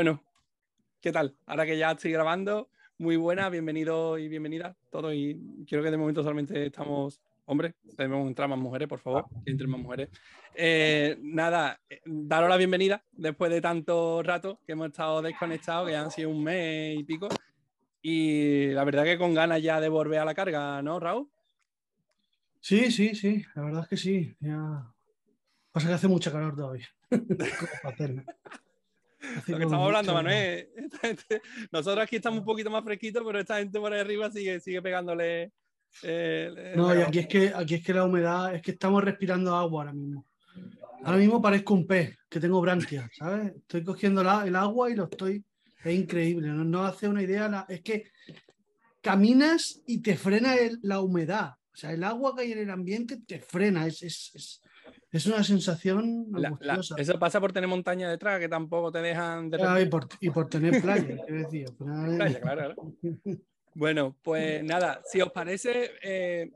Bueno, ¿qué tal? Ahora que ya estoy grabando, muy buena, bienvenido y bienvenida todos. Y quiero que de momento solamente estamos hombres, que entrar más mujeres, por favor, ah. que entren más mujeres. Eh, nada, eh, daros la bienvenida después de tanto rato que hemos estado desconectados, que han sido un mes y pico. Y la verdad que con ganas ya de volver a la carga, ¿no, Raúl? Sí, sí, sí, la verdad es que sí. Ya... Pasa que hace mucha calor todavía. Lo que estamos hablando, Manuel. nosotros aquí estamos un poquito más fresquitos, pero esta gente por ahí arriba sigue, sigue pegándole. Eh, no, y aquí es, que, aquí es que la humedad, es que estamos respirando agua ahora mismo. Ahora mismo parezco un pez, que tengo branquias, ¿sabes? Estoy cogiendo el agua y lo estoy. Es increíble, no, hace una idea. es que caminas y te frena la humedad. O sea, el agua que hay en el ambiente te frena. es, es una sensación Eso pasa por tener montaña detrás, que tampoco te dejan... De ah, y, por, tener playa, decía? Bueno, pues nada, si os parece, eh,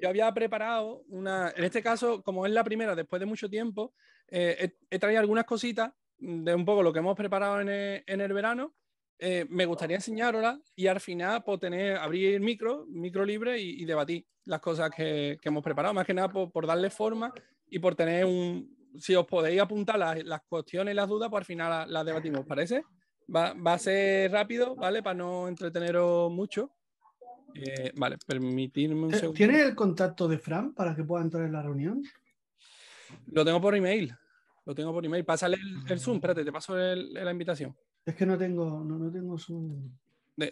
yo había preparado una, en este caso, como es la primera después de mucho tiempo, eh, he, traído algunas cositas de un poco lo que hemos preparado en el, verano. Eh, me gustaría ahora y al final por pues, tener, abrir micro, micro libre y, debatir las cosas que, que, hemos preparado, más que nada por darle forma y por tener un, si os podéis apuntar las, cuestiones y las dudas, pues al final las, debatimos, ¿parece? Va, a ser rápido, ¿vale? Para no entreteneros mucho. Eh, vale, permitidme un segundo. ¿Tienes el contacto de Fran para que pueda entrar en la reunión? Lo tengo por email. Lo tengo por email. Pásale el, Zoom, espérate, te paso la invitación. Es que no tengo, no, tengo Zoom.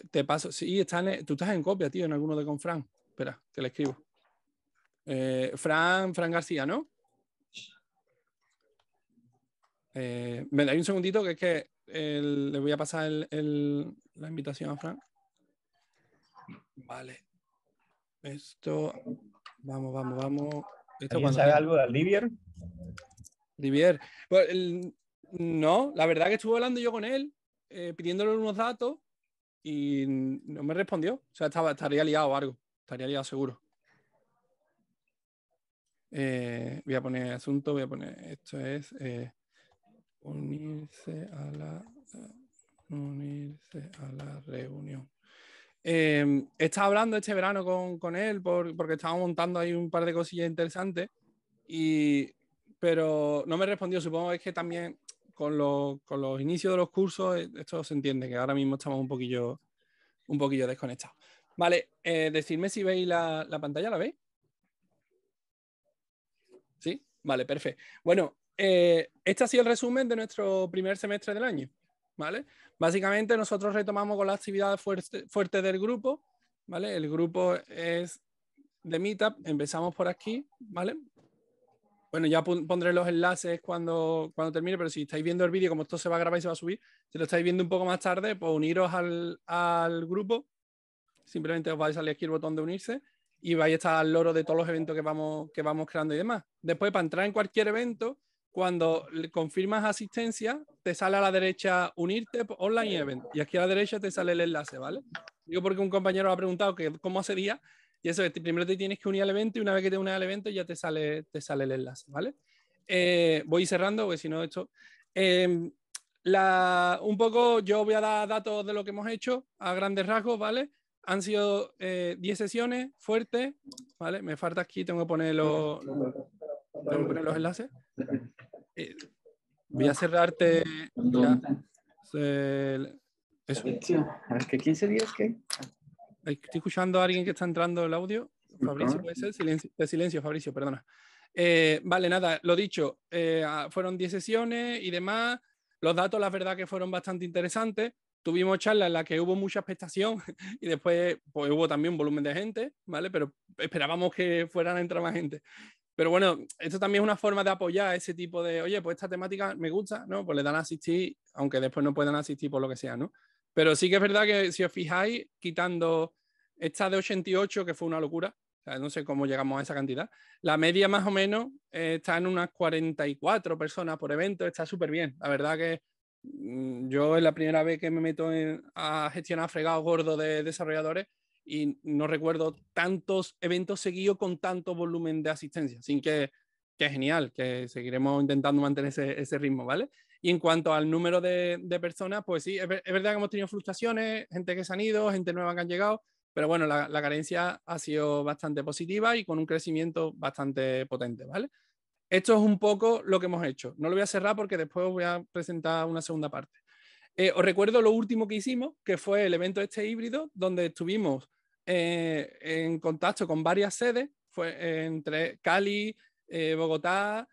te paso, sí, está tú estás en copia, tío, en alguno de con Fran. Espera, te le escribo. Eh, Fran, Fran García, ¿no? Eh, hay un segundito que es que le voy a pasar la invitación a Frank. Vale. Esto, vamos, vamos, vamos. Esto cuando... sabe algo de Olivier? Olivier. Pues, no, la verdad que estuve hablando yo con él, eh, pidiéndole unos datos y no me respondió. O sea, estaba, estaría liado o algo. Estaría liado seguro. Eh, voy a poner asunto, voy a poner, esto es eh, unirse a la, reunión. Eh, hablando este verano con, él porque estaba montando ahí un par de cosillas interesantes, y, pero no me respondió. Supongo es que también con, los inicios de los cursos, eh, esto se entiende, que ahora mismo estamos un poquillo, un desconectados. Vale, eh, decidme si veis la pantalla, ¿la veis? Sí, vale, perfecto. Bueno, eh, este ha sido el resumen de nuestro primer semestre del año. ¿Vale? Básicamente nosotros retomamos con la actividad fuerte, del grupo, ¿vale? El grupo es de Meetup, empezamos por aquí, ¿vale? Bueno, ya pondré los enlaces cuando, cuando termine, pero si estáis viendo el vídeo, como esto se va a grabar y se va a subir, si lo estáis viendo un poco más tarde, pues uniros al, grupo, simplemente os vais a salir aquí el botón de unirse y vais a estar al loro de todos los eventos que vamos, que vamos creando y demás. Después, para entrar en cualquier evento, cuando confirmas asistencia, te sale a la derecha unirte online event y aquí a la derecha te sale el enlace, ¿vale? Digo porque un compañero ha preguntado que cómo sería y eso es, primero te tienes que unir al evento y una vez que te unes al evento ya te sale, te sale el enlace, ¿vale? Eh, voy cerrando, porque si no esto... Em, un poco yo voy a dar datos de lo que hemos hecho a grandes rasgos, ¿vale? Han sido 10 eh, sesiones fuertes, ¿vale? Me falta aquí, tengo que tengo que poner los enlaces. Eh, voy a cerrarte. Ya. que 15 días que Estoy escuchando a alguien que está entrando el audio. Fabricio, puede ser silencio, de eh, silencio, Fabricio, perdona. Eh, vale, nada, lo dicho, ah, fueron 10 sesiones y demás. Los datos, la verdad, que fueron bastante interesantes. Tuvimos charlas en las que hubo mucha expectación y después pues, hubo también un volumen de gente, ¿vale? Pero esperábamos que fueran a entrar más gente. Pero bueno, esto también es una forma de apoyar ese tipo de, oye, pues esta temática me gusta, ¿no? Pues le dan a asistir, aunque después no puedan asistir por lo que sea, ¿no? Pero sí que es verdad que si os fijáis, quitando esta de 88, que fue una locura, no sé cómo llegamos a esa cantidad, la media más o menos eh, está en unas 44 personas por evento, está súper bien. La verdad que mm, yo es la primera vez que me meto a gestionar fregados gordos de desarrolladores y no recuerdo tantos eventos seguidos con tanto volumen de asistencia, sin que, que genial, que seguiremos intentando mantener ese, ritmo, ¿vale? Y en cuanto al número de, personas, pues sí, es, verdad que hemos tenido frustraciones, gente que se han ido, gente nueva que han llegado, pero bueno, la, carencia ha sido bastante positiva y con un crecimiento bastante potente, ¿vale? Esto es un poco lo que hemos hecho. No lo voy a cerrar porque después voy a presentar una segunda parte. Eh, os recuerdo lo último que hicimos, que fue el evento este híbrido, donde estuvimos eh, en contacto con varias sedes, fue entre Cali, eh, Bogotá,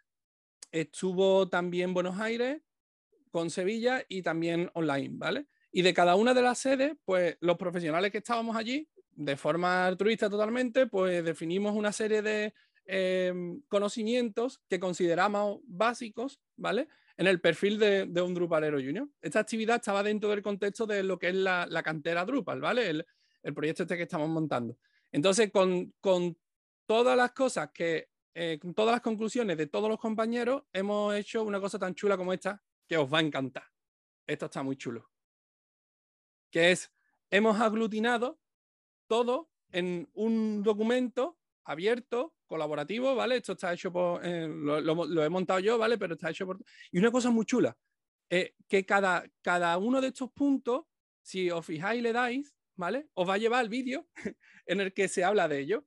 estuvo también Buenos Aires, con Sevilla y también online, ¿vale? Y de cada una de las sedes, pues los profesionales que estábamos allí, de forma altruista totalmente, pues definimos una serie de em, conocimientos que consideramos básicos, ¿vale? En el perfil de, un Drupalero Junior. Esta actividad estaba dentro del contexto de lo que es la, la cantera Drupal, ¿vale? El, el proyecto este que estamos montando. Entonces, con, con todas las cosas que, eh, con todas las conclusiones de todos los compañeros, hemos hecho una cosa tan chula como esta que os va a encantar. Esto está muy chulo. Que es, hemos aglutinado todo en un documento abierto, colaborativo, ¿vale? Esto está hecho por, eh, lo, he montado yo, ¿vale? Pero está hecho por... Y una cosa muy chula, eh, que cada, cada uno de estos puntos, si os fijáis le dais, ¿vale? Os va a llevar el vídeo en el que se habla de ello,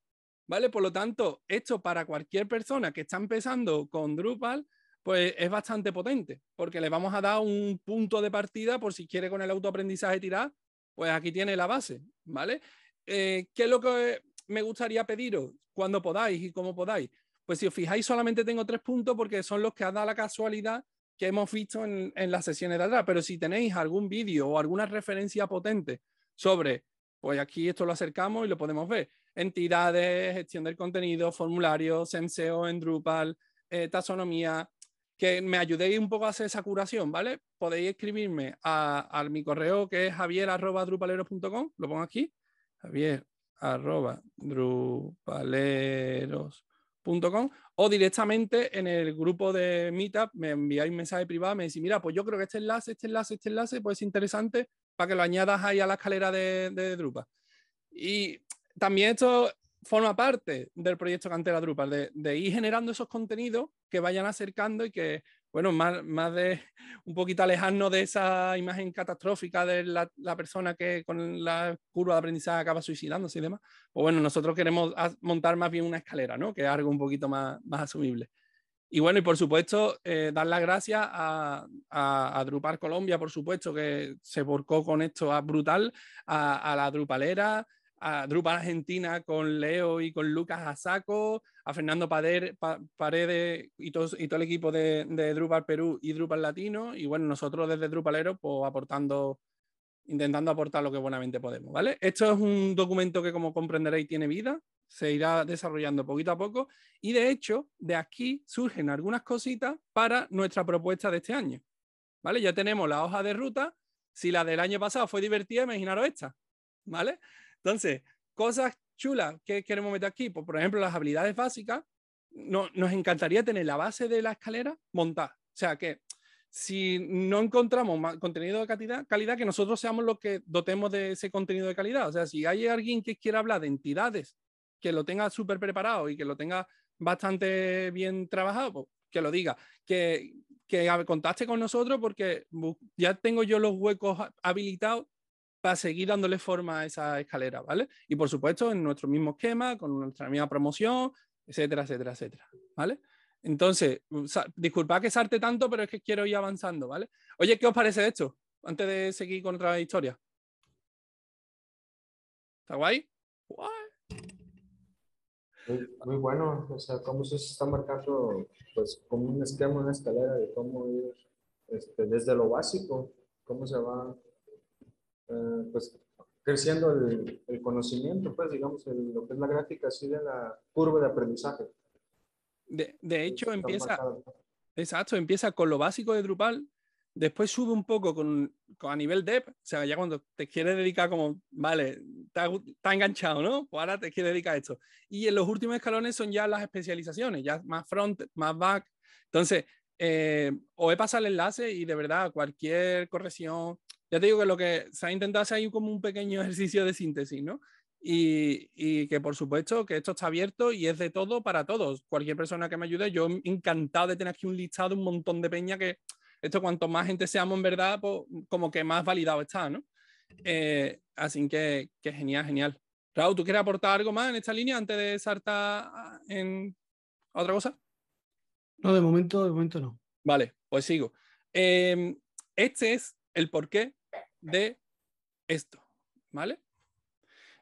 ¿vale? Por lo tanto, esto para cualquier persona que está empezando con Drupal, pues es bastante potente, porque le vamos a dar un punto de partida por si quiere con el autoaprendizaje tirar, pues aquí tiene la base, ¿vale? Eh, ¿Qué es lo que me gustaría pediros cuando podáis y cómo podáis? Pues si os fijáis, solamente tengo tres puntos porque son los que ha dado la casualidad que hemos visto en las sesiones de atrás, pero si tenéis algún vídeo o alguna referencia potente sobre, pues aquí esto lo acercamos y lo podemos ver. Entidades, gestión del contenido, formularios, SEO en Drupal, eh, taxonomía, que me ayudéis un poco a hacer esa curación, ¿vale? Podéis escribirme a, mi correo que es javier.drupaleros.com, lo pongo aquí, javier.drupaleros.com o directamente en el grupo de Meetup me enviáis mensaje privado, me decís, mira, pues yo creo que este enlace, este enlace, este enlace, pues es interesante para que lo añadas ahí a la escalera de, de Drupal. Y también esto forma parte del proyecto Cantera Drupal, de, ir generando esos contenidos que vayan acercando y que, bueno, más, más de un poquito alejarnos de esa imagen catastrófica de la, persona que con la curva de aprendizaje acaba suicidándose y demás. o pues bueno, nosotros queremos montar más bien una escalera, ¿no? Que es algo un poquito más, más asumible. Y bueno, y por supuesto, eh, dar las gracias a, Drupal Colombia, por supuesto, que se volcó con esto ah, a brutal, a, la Drupalera, a Drupal Argentina con Leo y con Lucas Asaco, a Fernando Paredes y, y todo, el equipo de, Drupal Perú y Drupal Latino. Y bueno, nosotros desde Drupalero, pues aportando, intentando aportar lo que buenamente podemos, ¿vale? Esto es un documento que, como comprenderéis, tiene vida, se irá desarrollando poquito a poco y de hecho de aquí surgen algunas cositas para nuestra propuesta de este año. ¿Vale? Ya tenemos la hoja de ruta. Si la del año pasado fue divertida, imaginaros esta. ¿Vale? Entonces, cosas chulas que queremos meter aquí, pues, por ejemplo, las habilidades básicas. No, nos encantaría tener la base de la escalera montada. O sea que si no encontramos contenido de calidad, que nosotros seamos los que dotemos de ese contenido de calidad. O sea, si hay alguien que quiera hablar de entidades que lo tenga súper preparado y que lo tenga bastante bien trabajado, pues, que lo diga. Que, que contacte con nosotros porque ya tengo yo los huecos habilitados para seguir dándole forma a esa escalera, ¿vale? Y por supuesto, en nuestro mismo esquema, con nuestra misma promoción, etcétera, etcétera, etcétera, ¿vale? Entonces, disculpad que salte tanto, pero es que quiero ir avanzando, ¿vale? Oye, ¿qué os parece de esto? Antes de seguir con otra historia. ¿Está guay? ¡Guay! Muy, bueno, o sea, cómo se está marcando, pues, como un esquema, una escalera de cómo ir este, desde lo básico, cómo se va, eh, pues, creciendo el, conocimiento, pues, digamos, lo que es la gráfica, así de la curva de aprendizaje. De, hecho, empieza, exacto, empieza con lo básico de Drupal Después sube un poco con, a nivel dev, o sea, ya cuando te quieres dedicar como, vale, está, enganchado, ¿no? Pues ahora te quieres dedicar a esto. Y en los últimos escalones son ya las especializaciones, ya más front, más back. Entonces, eh, os he pasado el enlace y de verdad, cualquier corrección, ya te digo que lo que se ha intentado hacer ahí como un pequeño ejercicio de síntesis, ¿no? Y, y, que por supuesto que esto está abierto y es de todo para todos. Cualquier persona que me ayude, yo encantado de tener aquí un listado, un montón de peña que esto cuanto más gente seamos en verdad, pues, como que más validado está, ¿no? Eh, así que, genial, genial. Raúl, ¿tú quieres aportar algo más en esta línea antes de saltar en otra cosa? No, de momento, de momento no. Vale, pues sigo. Em, este es el porqué de esto, ¿vale?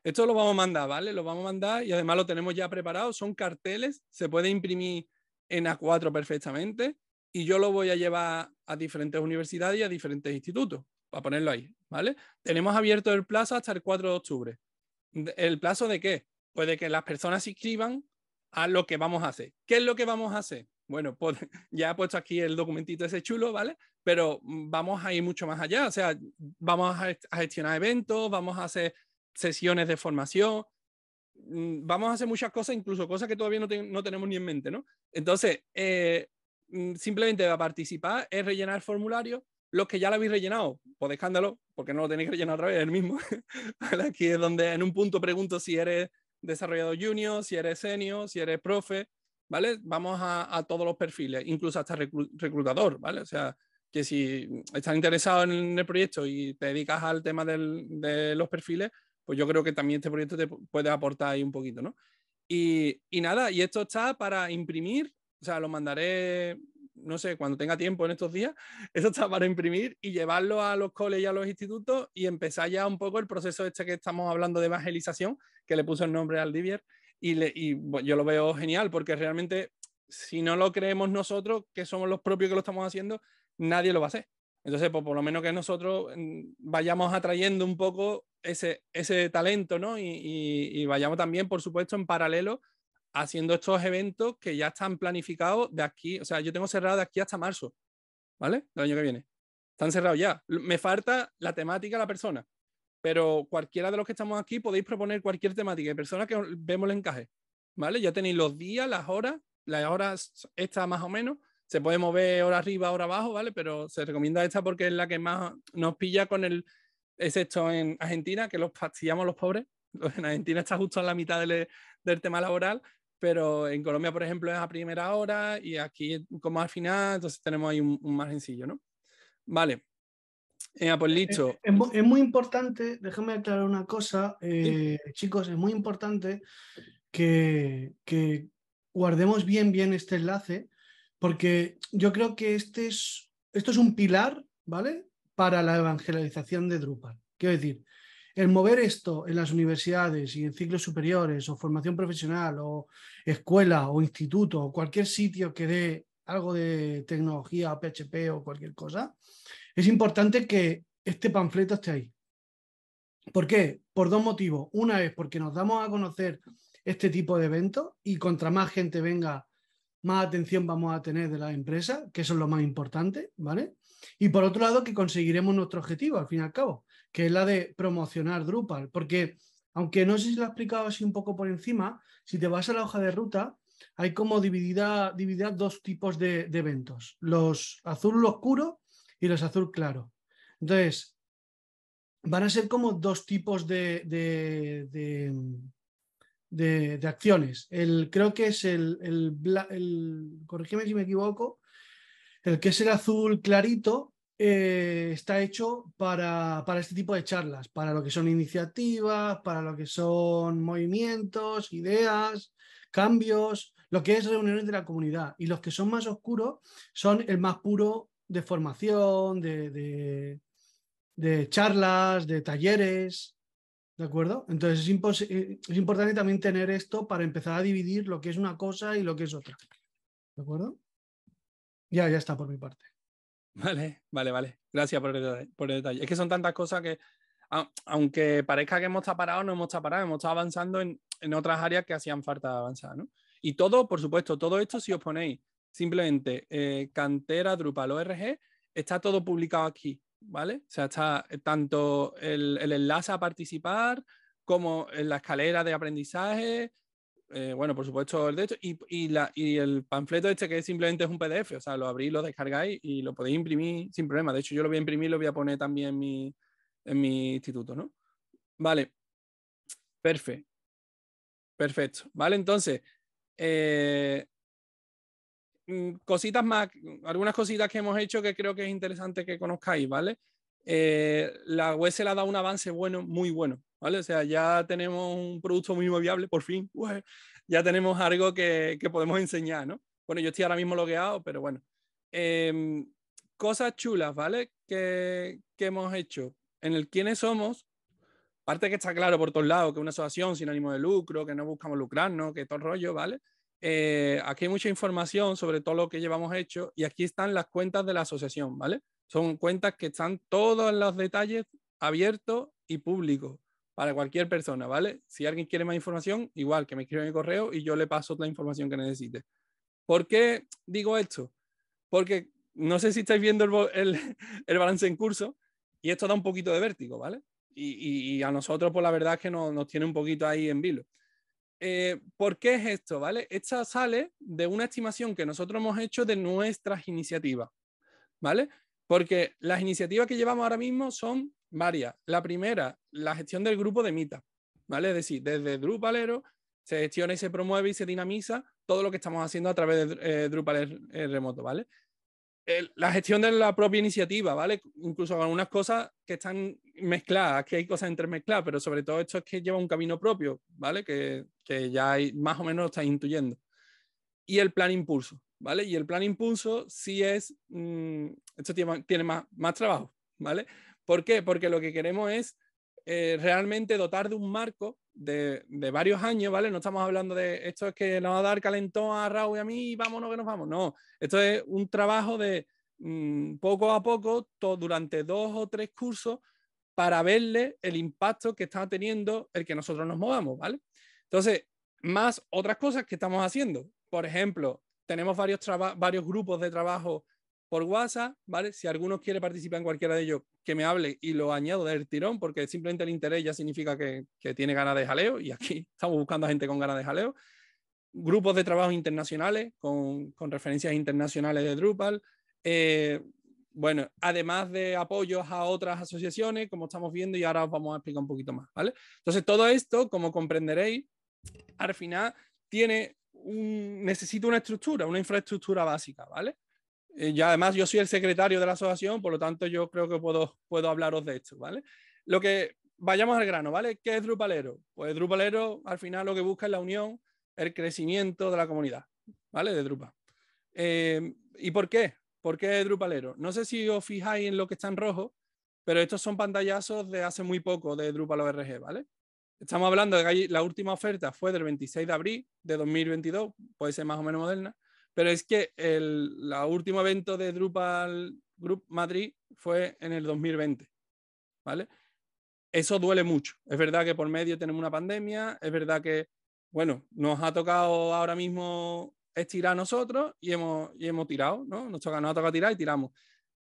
Esto lo vamos a mandar, ¿vale? Lo vamos a mandar y además lo tenemos ya preparado. Son carteles, se puede imprimir en A4 perfectamente y yo lo voy a llevar a diferentes universidades y a diferentes institutos, para ponerlo ahí, ¿vale? Tenemos abierto el plazo hasta el 4 de octubre. ¿El plazo de qué? Pues de que las personas se inscriban a lo que vamos a hacer. ¿Qué es lo que vamos a hacer? Bueno, pues ya he puesto aquí el documentito ese chulo, ¿vale? Pero mm, vamos a ir mucho más allá, o sea, vamos a gestionar eventos, vamos a hacer sesiones de formación, mm, vamos a hacer muchas cosas, incluso cosas que todavía no, no tenemos ni en mente, ¿no? Entonces, eh, Mm, simplemente a participar es rellenar formularios, Los que ya lo habéis rellenado, por escándalo, porque no lo tenéis que rellenar otra vez, el mismo. Aquí es donde en un punto pregunto si eres desarrollador junior, si eres senior, si eres profe, ¿vale? Vamos a, todos los perfiles, incluso hasta reclutador, ¿vale? O sea, que si estás interesado en el proyecto y te dedicas al tema de los perfiles, pues yo creo que también este proyecto te puede aportar ahí un poquito, ¿no? y nada, y esto está para imprimir o sea, lo mandaré, no sé, cuando tenga tiempo en estos días, eso está para imprimir y llevarlo a los colegios y a los institutos y empezar ya un poco el proceso este que estamos hablando de evangelización, que le puso el nombre al Divier, y, yo lo veo genial, porque realmente si no lo creemos nosotros, que somos los propios que lo estamos haciendo, nadie lo va a hacer. Entonces, pues, por lo menos que nosotros mm, vayamos atrayendo un poco ese, talento, ¿no? y, vayamos también, por supuesto, en paralelo haciendo estos eventos que ya están planificados de aquí, o sea, yo tengo cerrado de aquí hasta marzo, ¿vale? el año que viene. Están cerrados ya. Me falta la temática, la persona, pero cualquiera de los que estamos aquí podéis proponer cualquier temática de personas que vemos el encaje, ¿vale? Ya tenéis los días, las horas, las horas esta más o menos, se puede mover hora arriba, hora abajo, ¿vale? Pero se recomienda esta porque es la que más nos pilla con el, es esto en Argentina, que los pastillamos los pobres. En Argentina está justo en la mitad del, del tema laboral pero en Colombia, por ejemplo, es a primera hora y aquí como al final, entonces tenemos ahí un, más margencillo, ¿no? Vale. pues listo. Es, muy importante, déjame aclarar una cosa, eh, chicos, es muy importante que, guardemos bien, bien este enlace, porque yo creo que este esto es un pilar, ¿vale? Para la evangelización de Drupal. Quiero decir, el mover esto en las universidades y en ciclos superiores o formación profesional o escuela o instituto o cualquier sitio que dé algo de tecnología o PHP o cualquier cosa, es importante que este panfleto esté ahí. ¿Por qué? Por dos motivos. Una es porque nos damos a conocer este tipo de eventos y contra más gente venga, más atención vamos a tener de la empresa, que eso es lo más importante, ¿vale? Y por otro lado, que conseguiremos nuestro objetivo, al fin y al cabo, que es la de promocionar Drupal, porque aunque no sé si lo he explicado así un poco por encima, si te vas a la hoja de ruta, hay como dividida, dos tipos de, eventos, los azul oscuro y los azul claro. Entonces, van a ser como dos tipos de, de, acciones. El, creo que es el, el, el, corrígeme si me equivoco, el que es el azul clarito eh, está hecho para, este tipo de charlas, para lo que son iniciativas, para lo que son movimientos, ideas, cambios, lo que es reuniones de la comunidad. Y los que son más oscuros son el más puro de formación, de, charlas, de talleres. ¿De acuerdo? Entonces es, eh, es importante también tener esto para empezar a dividir lo que es una cosa y lo que es otra. ¿De acuerdo? Ya, ya está por mi parte. Vale, vale, vale. Gracias por el, detalle. Es que son tantas cosas que, aunque parezca que hemos estado no hemos estado hemos estado avanzando en, en, otras áreas que hacían falta avanzar, ¿no? Y todo, por supuesto, todo esto si os ponéis simplemente eh, cantera Drupal ORG, está todo publicado aquí, ¿vale? O sea, está tanto el, el enlace a participar como en la escalera de aprendizaje, eh, bueno, por supuesto, el de hecho, y, el panfleto este que simplemente es un PDF, o sea, lo abrís, lo descargáis y lo podéis imprimir sin problema. De hecho, yo lo voy a imprimir y lo voy a poner también en mi, instituto, ¿no? Vale. Perfecto. Perfecto. Vale, entonces, eh, mm, cositas más, algunas cositas que hemos hecho que creo que es interesante que conozcáis, ¿vale? Eh, la web se le ha dado un avance bueno, muy bueno. O sea, ya tenemos un producto muy viable, por fin, pues, ya tenemos algo que, podemos enseñar, ¿no? Bueno, yo estoy ahora mismo logueado, pero bueno. Em, cosas chulas, ¿vale? Que, hemos hecho. En el quiénes somos, aparte que está claro por todos lados, que es una asociación sin ánimo de lucro, que no buscamos lucrarnos, que todo el rollo, ¿vale? Eh, aquí hay mucha información sobre todo lo que llevamos hecho y aquí están las cuentas de la asociación, ¿vale? Son cuentas que están todos los detalles abiertos y públicos para cualquier persona, ¿vale? Si alguien quiere más información, igual que me escriba en correo y yo le paso la información que necesite. ¿Por qué digo esto? Porque no sé si estáis viendo el, balance en curso y esto da un poquito de vértigo, ¿vale? Y, a nosotros, por pues, la verdad es que nos, tiene un poquito ahí en vilo. Eh, ¿Por qué es esto? ¿Vale? Esta sale de una estimación que nosotros hemos hecho de nuestras iniciativas, ¿vale? Porque las iniciativas que llevamos ahora mismo son varias. La primera, la gestión del grupo de Mita, ¿vale? Es decir, desde Drupalero se gestiona y se promueve y se dinamiza todo lo que estamos haciendo a través de eh, Drupalero eh, remoto, ¿vale? la gestión de la propia iniciativa, ¿vale? Incluso algunas cosas que están mezcladas, que hay cosas entremezcladas, pero sobre todo esto es que lleva un camino propio, ¿vale? Que, ya hay, más o menos lo estáis intuyendo. Y el plan impulso, ¿vale? Y el plan impulso sí es, mm, esto tiene, más, más trabajo, ¿vale? ¿Por qué? Porque lo que queremos es eh, realmente dotar de un marco de, varios años, ¿vale? No estamos hablando de esto es que nos va a dar calentón a Raúl y a mí y vámonos que nos vamos. No, esto es un trabajo de mm, poco a poco, durante dos o tres cursos, para verle el impacto que está teniendo el que nosotros nos movamos, ¿vale? Entonces, más otras cosas que estamos haciendo. Por ejemplo, tenemos varios grupos de trabajo por WhatsApp, ¿vale? Si alguno quiere participar en cualquiera de ellos, que me hable y lo añado del tirón, porque simplemente el interés ya significa que, tiene ganas de jaleo y aquí estamos buscando a gente con ganas de jaleo. Grupos de trabajo internacionales con, referencias internacionales de Drupal. Eh, bueno, además de apoyos a otras asociaciones, como estamos viendo, y ahora os vamos a explicar un poquito más, ¿vale? Entonces, todo esto, como comprenderéis, al final tiene un, necesita una estructura, una infraestructura básica, ¿vale? Eh, ya además yo soy el secretario de la asociación, por lo tanto yo creo que puedo, puedo hablaros de esto, ¿vale? Lo que, vayamos al grano, ¿vale? ¿Qué es Drupalero? Pues Drupalero al final lo que busca es la unión, el crecimiento de la comunidad, ¿vale? De Drupal. Eh, ¿Y por qué? ¿Por qué Drupalero? No sé si os fijáis en lo que está en rojo, pero estos son pantallazos de hace muy poco de Drupal ORG, ¿vale? Estamos hablando de que la última oferta fue del 26 de abril de 2022, puede ser más o menos moderna, pero es que el la último evento de Drupal Group Madrid fue en el 2020, ¿vale? Eso duele mucho. Es verdad que por medio tenemos una pandemia, es verdad que, bueno, nos ha tocado ahora mismo estirar nosotros y hemos, y hemos tirado, ¿no? Nos, toca, ha tocado tirar y tiramos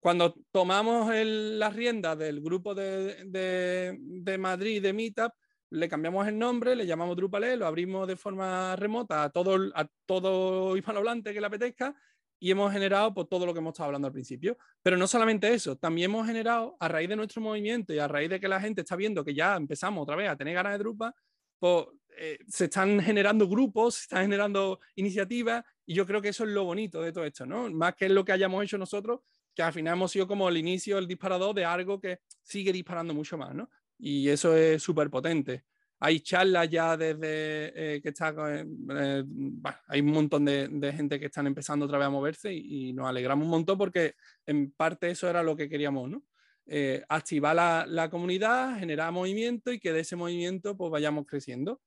cuando tomamos las riendas del grupo de, de, de, Madrid, de Meetup, le cambiamos el nombre, le llamamos Drupal, e, lo abrimos de forma remota a todo, a todo hispanohablante que le apetezca y hemos generado por pues, todo lo que hemos estado hablando al principio. Pero no solamente eso, también hemos generado, a raíz de nuestro movimiento y a raíz de que la gente está viendo que ya empezamos otra vez a tener ganas de Drupal, pues eh, se están generando grupos, se están generando iniciativas y yo creo que eso es lo bonito de todo esto, ¿no? Más que lo que hayamos hecho nosotros, que al final hemos sido como el inicio, el disparador de algo que sigue disparando mucho más, ¿no? y eso es súper potente. Hay charlas ya desde eh, que está, eh, eh, hay un montón de, gente que están empezando otra vez a moverse y, nos alegramos un montón porque en parte eso era lo que queríamos, ¿no? activar la, la, comunidad, generar movimiento y que de ese movimiento pues vayamos creciendo.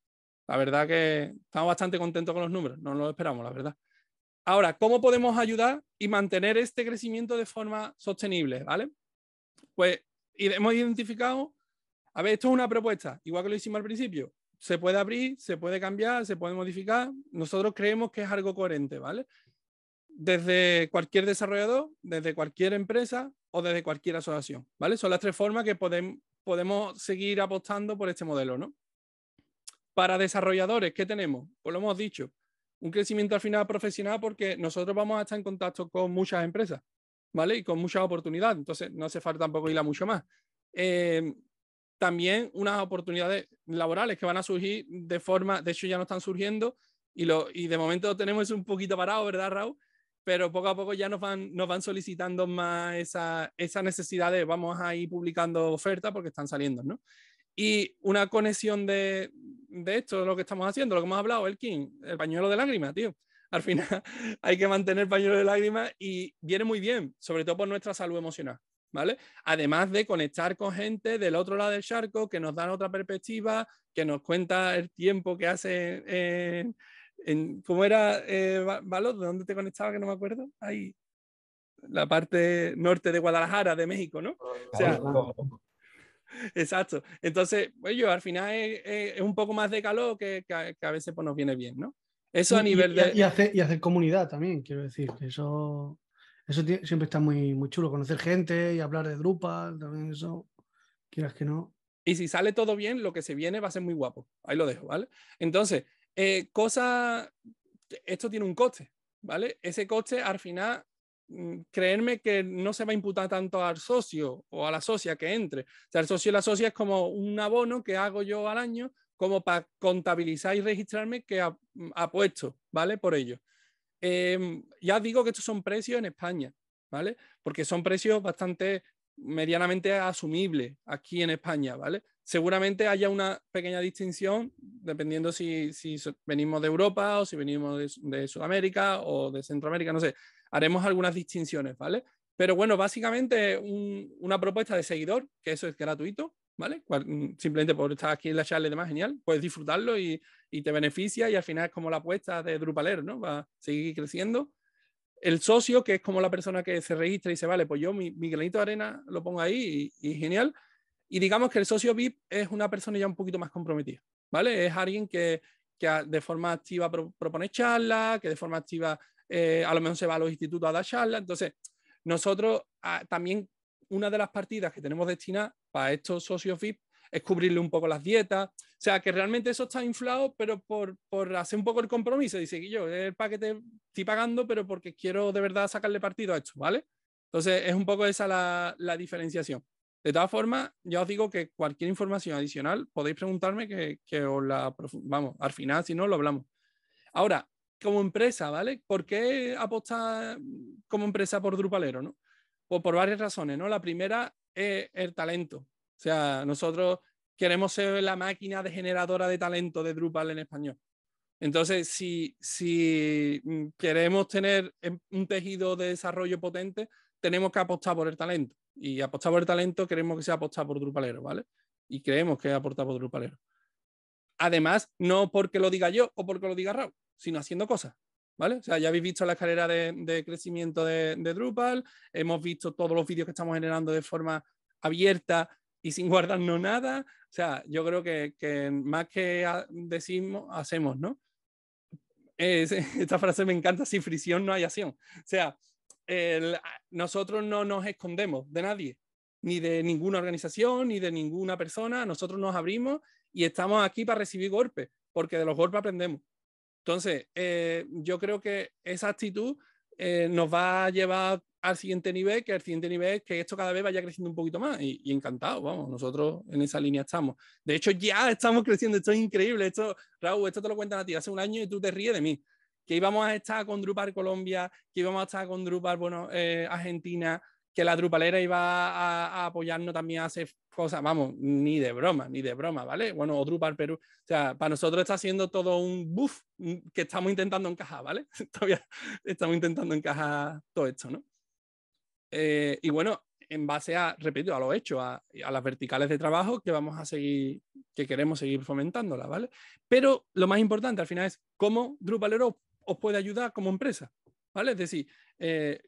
La verdad que estamos bastante contentos con los números, no lo esperamos, la verdad. Ahora, ¿cómo podemos ayudar y mantener este crecimiento de forma sostenible? ¿Vale? Pues hemos identificado a ver, esto es una propuesta, igual que lo hicimos al principio. Se puede abrir, se puede cambiar, se puede modificar. Nosotros creemos que es algo coherente, ¿vale? Desde cualquier desarrollador, desde cualquier empresa o desde cualquier asociación, ¿vale? Son las tres formas que podemos, podemos seguir apostando por este modelo, ¿no? Para desarrolladores, ¿qué tenemos? Pues lo hemos dicho, un crecimiento al final profesional porque nosotros vamos a estar en contacto con muchas empresas, ¿vale? Y con muchas oportunidades, entonces no hace falta tampoco ir a mucho más. Eh, también unas oportunidades laborales que van a surgir de forma, de hecho ya no están surgiendo y, lo, y de momento tenemos un poquito parado, ¿verdad, Raúl? Pero poco a poco ya nos van, nos van solicitando más esa, esa necesidad vamos a ir publicando ofertas porque están saliendo, ¿no? Y una conexión de, de esto, lo que estamos haciendo, lo que hemos hablado, el King, el pañuelo de lágrimas, tío. Al final hay que mantener el pañuelo de lágrimas y viene muy bien, sobre todo por nuestra salud emocional. Además de conectar con gente del otro lado del charco que nos dan otra perspectiva, que nos cuenta el tiempo que hace en, ¿cómo era, eh, ¿De dónde te conectaba que no me acuerdo? Ahí, la parte norte de Guadalajara, de México, ¿no? O sea, Exacto. Entonces, pues yo al final es, un poco más de calor que, a, veces pues, nos viene bien, ¿no? Eso a nivel de. Y hacer, y hacer comunidad también, quiero decir. Eso eso siempre está muy, muy chulo, conocer gente y hablar de Drupal, también eso, quieras que no. Y si sale todo bien, lo que se viene va a ser muy guapo. Ahí lo dejo, ¿vale? Entonces, eh, cosa, esto tiene un coste, ¿vale? Ese coste al final mm, creerme que no se va a imputar tanto al socio o a la socia que entre. O sea, el socio y la socia es como un abono que hago yo al año como para contabilizar y registrarme que apuesto, ¿vale? Por ello. Em, ya digo que estos son precios en España, ¿vale? Porque son precios bastante medianamente asumibles aquí en España, ¿vale? Seguramente haya una pequeña distinción dependiendo si, venimos de Europa o si venimos de, Sudamérica o de Centroamérica, no sé. Haremos algunas distinciones, ¿vale? Pero bueno, básicamente una propuesta de seguidor, que eso es gratuito, ¿vale? Mm, simplemente por estar aquí en la charla y demás, genial, puedes disfrutarlo y y te beneficia y al final es como la apuesta de Drupaler ¿no? Va a seguir creciendo. El socio, que es como la persona que se registra y dice, vale, pues yo mi, granito de arena lo pongo ahí y, genial. Y digamos que el socio VIP es una persona ya un poquito más comprometida, ¿vale? Es alguien que, de forma activa propone charlas, que de forma activa eh, a lo mejor se va a los institutos a dar charlas. Entonces, nosotros ah, también una de las partidas que tenemos destinadas para estos socios VIP es cubrirle un poco las dietas. O sea, que realmente eso está inflado, pero por, por hacer un poco el compromiso. Dice que yo, el paquete estoy pagando, pero porque quiero de verdad sacarle partido a esto, ¿vale? Entonces, es un poco esa la, la diferenciación. De todas formas, ya os digo que cualquier información adicional podéis preguntarme que, que os la... Vamos, al final, si no, lo hablamos. Ahora, como empresa, ¿vale? ¿Por qué apostar como empresa por Drupalero, no? Pues por varias razones, ¿no? La primera es el talento, o sea, nosotros queremos ser la máquina de generadora de talento de Drupal en español. Entonces, si, si mm, queremos tener em, un tejido de desarrollo potente, tenemos que apostar por el talento. Y apostar por el talento queremos que sea apostar por Drupalero, ¿vale? Y creemos que es apostar por Drupalero. Además, no porque lo diga yo o porque lo diga Raúl, sino haciendo cosas. ¿Vale? O sea, ya habéis visto la escalera de, crecimiento de, de Drupal, hemos visto todos los vídeos que estamos generando de forma abierta y sin guardarnos nada. O sea, yo creo que, más que decimos, hacemos, ¿no? esta frase me encanta, sin fricción no hay acción. O sea, nosotros no nos escondemos de nadie, ni de ninguna organización, ni de ninguna persona. Nosotros nos abrimos y estamos aquí para recibir golpes, porque de los golpes aprendemos. Entonces, eh, yo creo que esa actitud eh, nos va a llevar al siguiente nivel, que el siguiente nivel es que esto cada vez vaya creciendo un poquito más. Y, encantado, vamos, nosotros en esa línea estamos. De hecho, ya estamos creciendo, esto es increíble. Esto, Raúl, esto te lo cuentan a ti hace un año y tú te ríes de mí. Que íbamos a estar con Drupal Colombia, que íbamos a estar con Drupal bueno, eh, Argentina, que la Drupalera iba a, apoyarnos también a hacer cosas, vamos, ni de broma, ni de broma, ¿vale? Bueno, o Drupal Perú, o sea, para nosotros está siendo todo un buff que estamos intentando encajar, ¿vale? Todavía estamos intentando encajar todo esto, ¿no? Eh, y bueno, en base a, repito, a lo hecho, a, a, las verticales de trabajo que vamos a seguir, que queremos seguir fomentándolas, ¿vale? Pero lo más importante al final es cómo Drupalero os puede ayudar como empresa ¿vale? Es decir, eh,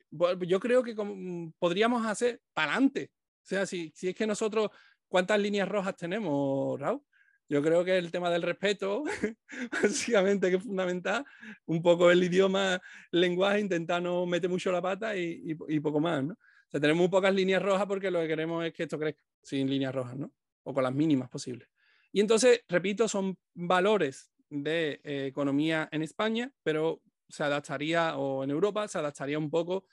yo creo que mm, podríamos hacer para adelante. O sea, si, si es que nosotros, ¿cuántas líneas rojas tenemos, Raúl? Yo creo que el tema del respeto, básicamente, que es fundamental, un poco el idioma, el lenguaje, intentar no meter mucho la pata y, poco más, ¿no? O sea, tenemos muy pocas líneas rojas porque lo que queremos es que esto crezca sin líneas rojas, ¿no? O con las mínimas posibles. Y entonces, repito, son valores de eh, economía en España, pero se adaptaría, o en Europa se adaptaría un poco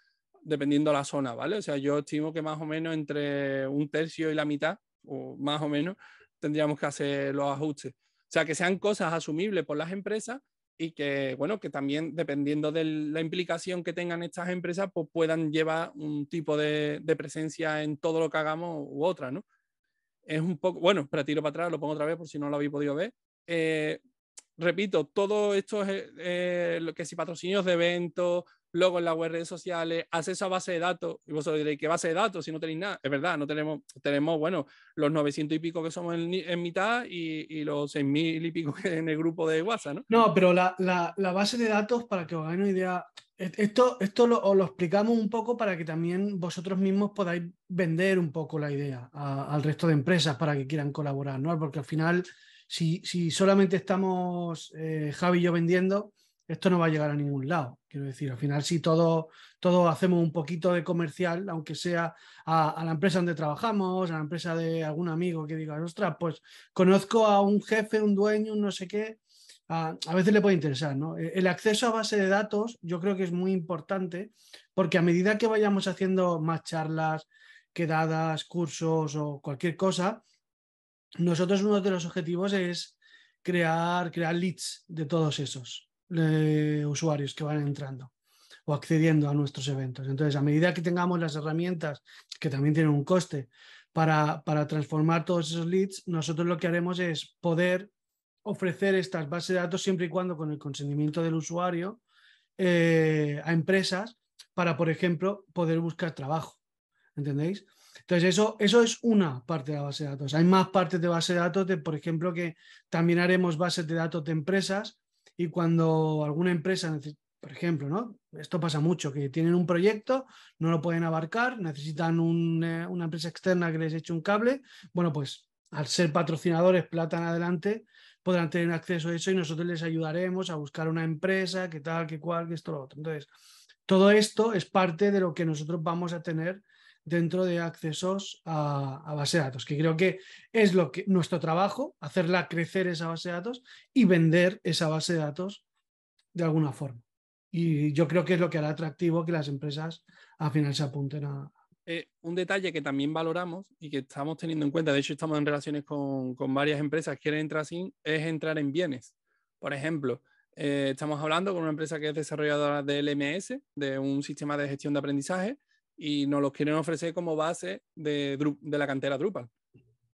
dependiendo la zona, ¿vale? O sea, yo estimo que más o menos entre un tercio y la mitad, o más o menos, tendríamos que hacer los ajustes. O sea, que sean cosas asumibles por las empresas y que, bueno, que también dependiendo de la implicación que tengan estas empresas, pues puedan llevar un tipo de, presencia en todo lo que hagamos u otra, ¿no? Es un poco, bueno, pero tiro para atrás, lo pongo otra vez por si no lo habéis podido ver. Eh, repito, todo esto es eh, lo que si patrocinios de eventos, luego en las redes sociales, acceso a base de datos. Y vosotros diréis, ¿qué base de datos si no tenéis nada? Es verdad, no tenemos, tenemos, bueno, los 900 y pico que somos en, mitad y, y los 6.000 y pico que en el grupo de WhatsApp, ¿no? No, pero la, base de datos, para que os hagáis una idea, e-, esto, esto lo, os lo explicamos un poco para que también vosotros mismos podáis vender un poco la idea al resto de empresas para que quieran colaborar, ¿no? Porque al final si, solamente estamos eh, Javi y yo vendiendo, esto no va a llegar a ningún lado. Quiero decir, al final, si todos todo hacemos un poquito de comercial, aunque sea a, la empresa donde trabajamos, a la empresa de algún amigo que diga, ostras, pues conozco a un jefe, un dueño, no sé qué, a, veces le puede interesar. E, el acceso a base de datos yo creo que es muy importante porque a medida que vayamos haciendo más charlas, quedadas, cursos o cualquier cosa, nosotros uno de los objetivos es crear, crear leads de todos esos usuarios que van entrando o accediendo a nuestros eventos. Entonces, a medida que tengamos las herramientas, que también tienen un coste, para, transformar todos esos leads, nosotros lo que haremos es poder ofrecer estas bases de datos siempre y cuando con el consentimiento del usuario eh, a empresas para, por ejemplo, poder buscar trabajo. ¿Entendéis? Entonces, eso, eso es una parte de la base de datos. Hay más partes de base de datos, de, por ejemplo, que también haremos bases de datos de empresas y cuando alguna empresa, por ejemplo, ¿no? esto pasa mucho, que tienen un proyecto, no lo pueden abarcar, necesitan un, eh, una empresa externa que les eche un cable, bueno, pues al ser patrocinadores Platan Adelante, podrán tener acceso a eso y nosotros les ayudaremos a buscar una empresa, qué tal, qué cual, qué esto, lo otro. Entonces, todo esto es parte de lo que nosotros vamos a tener dentro de accesos a, base de datos, que creo que es lo que nuestro trabajo, hacerla crecer esa base de datos y vender esa base de datos de alguna forma. Y yo creo que es lo que hará atractivo que las empresas al final se apunten a... Eh, un detalle que también valoramos y que estamos teniendo en cuenta, de hecho estamos en relaciones con, varias empresas que quieren entrar sin, es entrar en bienes. Por ejemplo, eh, estamos hablando con una empresa que es desarrolladora de LMS, de un sistema de gestión de aprendizaje, y nos los quieren ofrecer como base de, de la cantera Drupal.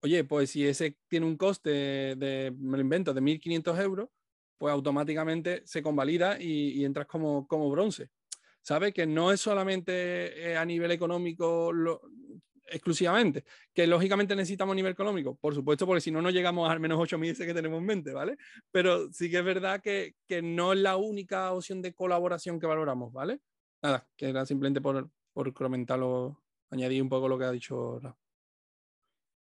Oye, pues si ese tiene un coste de, me lo invento, de 1.500 euros, pues automáticamente se convalida y, entras como, como bronce. ¿Sabes? Que no es solamente eh, a nivel económico exclusivamente, que lógicamente necesitamos nivel económico, por supuesto, porque si no, no llegamos al menos 8.000 que tenemos en mente, ¿vale? Pero sí que es verdad que, que no es la única opción de colaboración que valoramos, ¿vale? Nada, que era simplemente por, por comentarlo, añadir un poco lo que ha dicho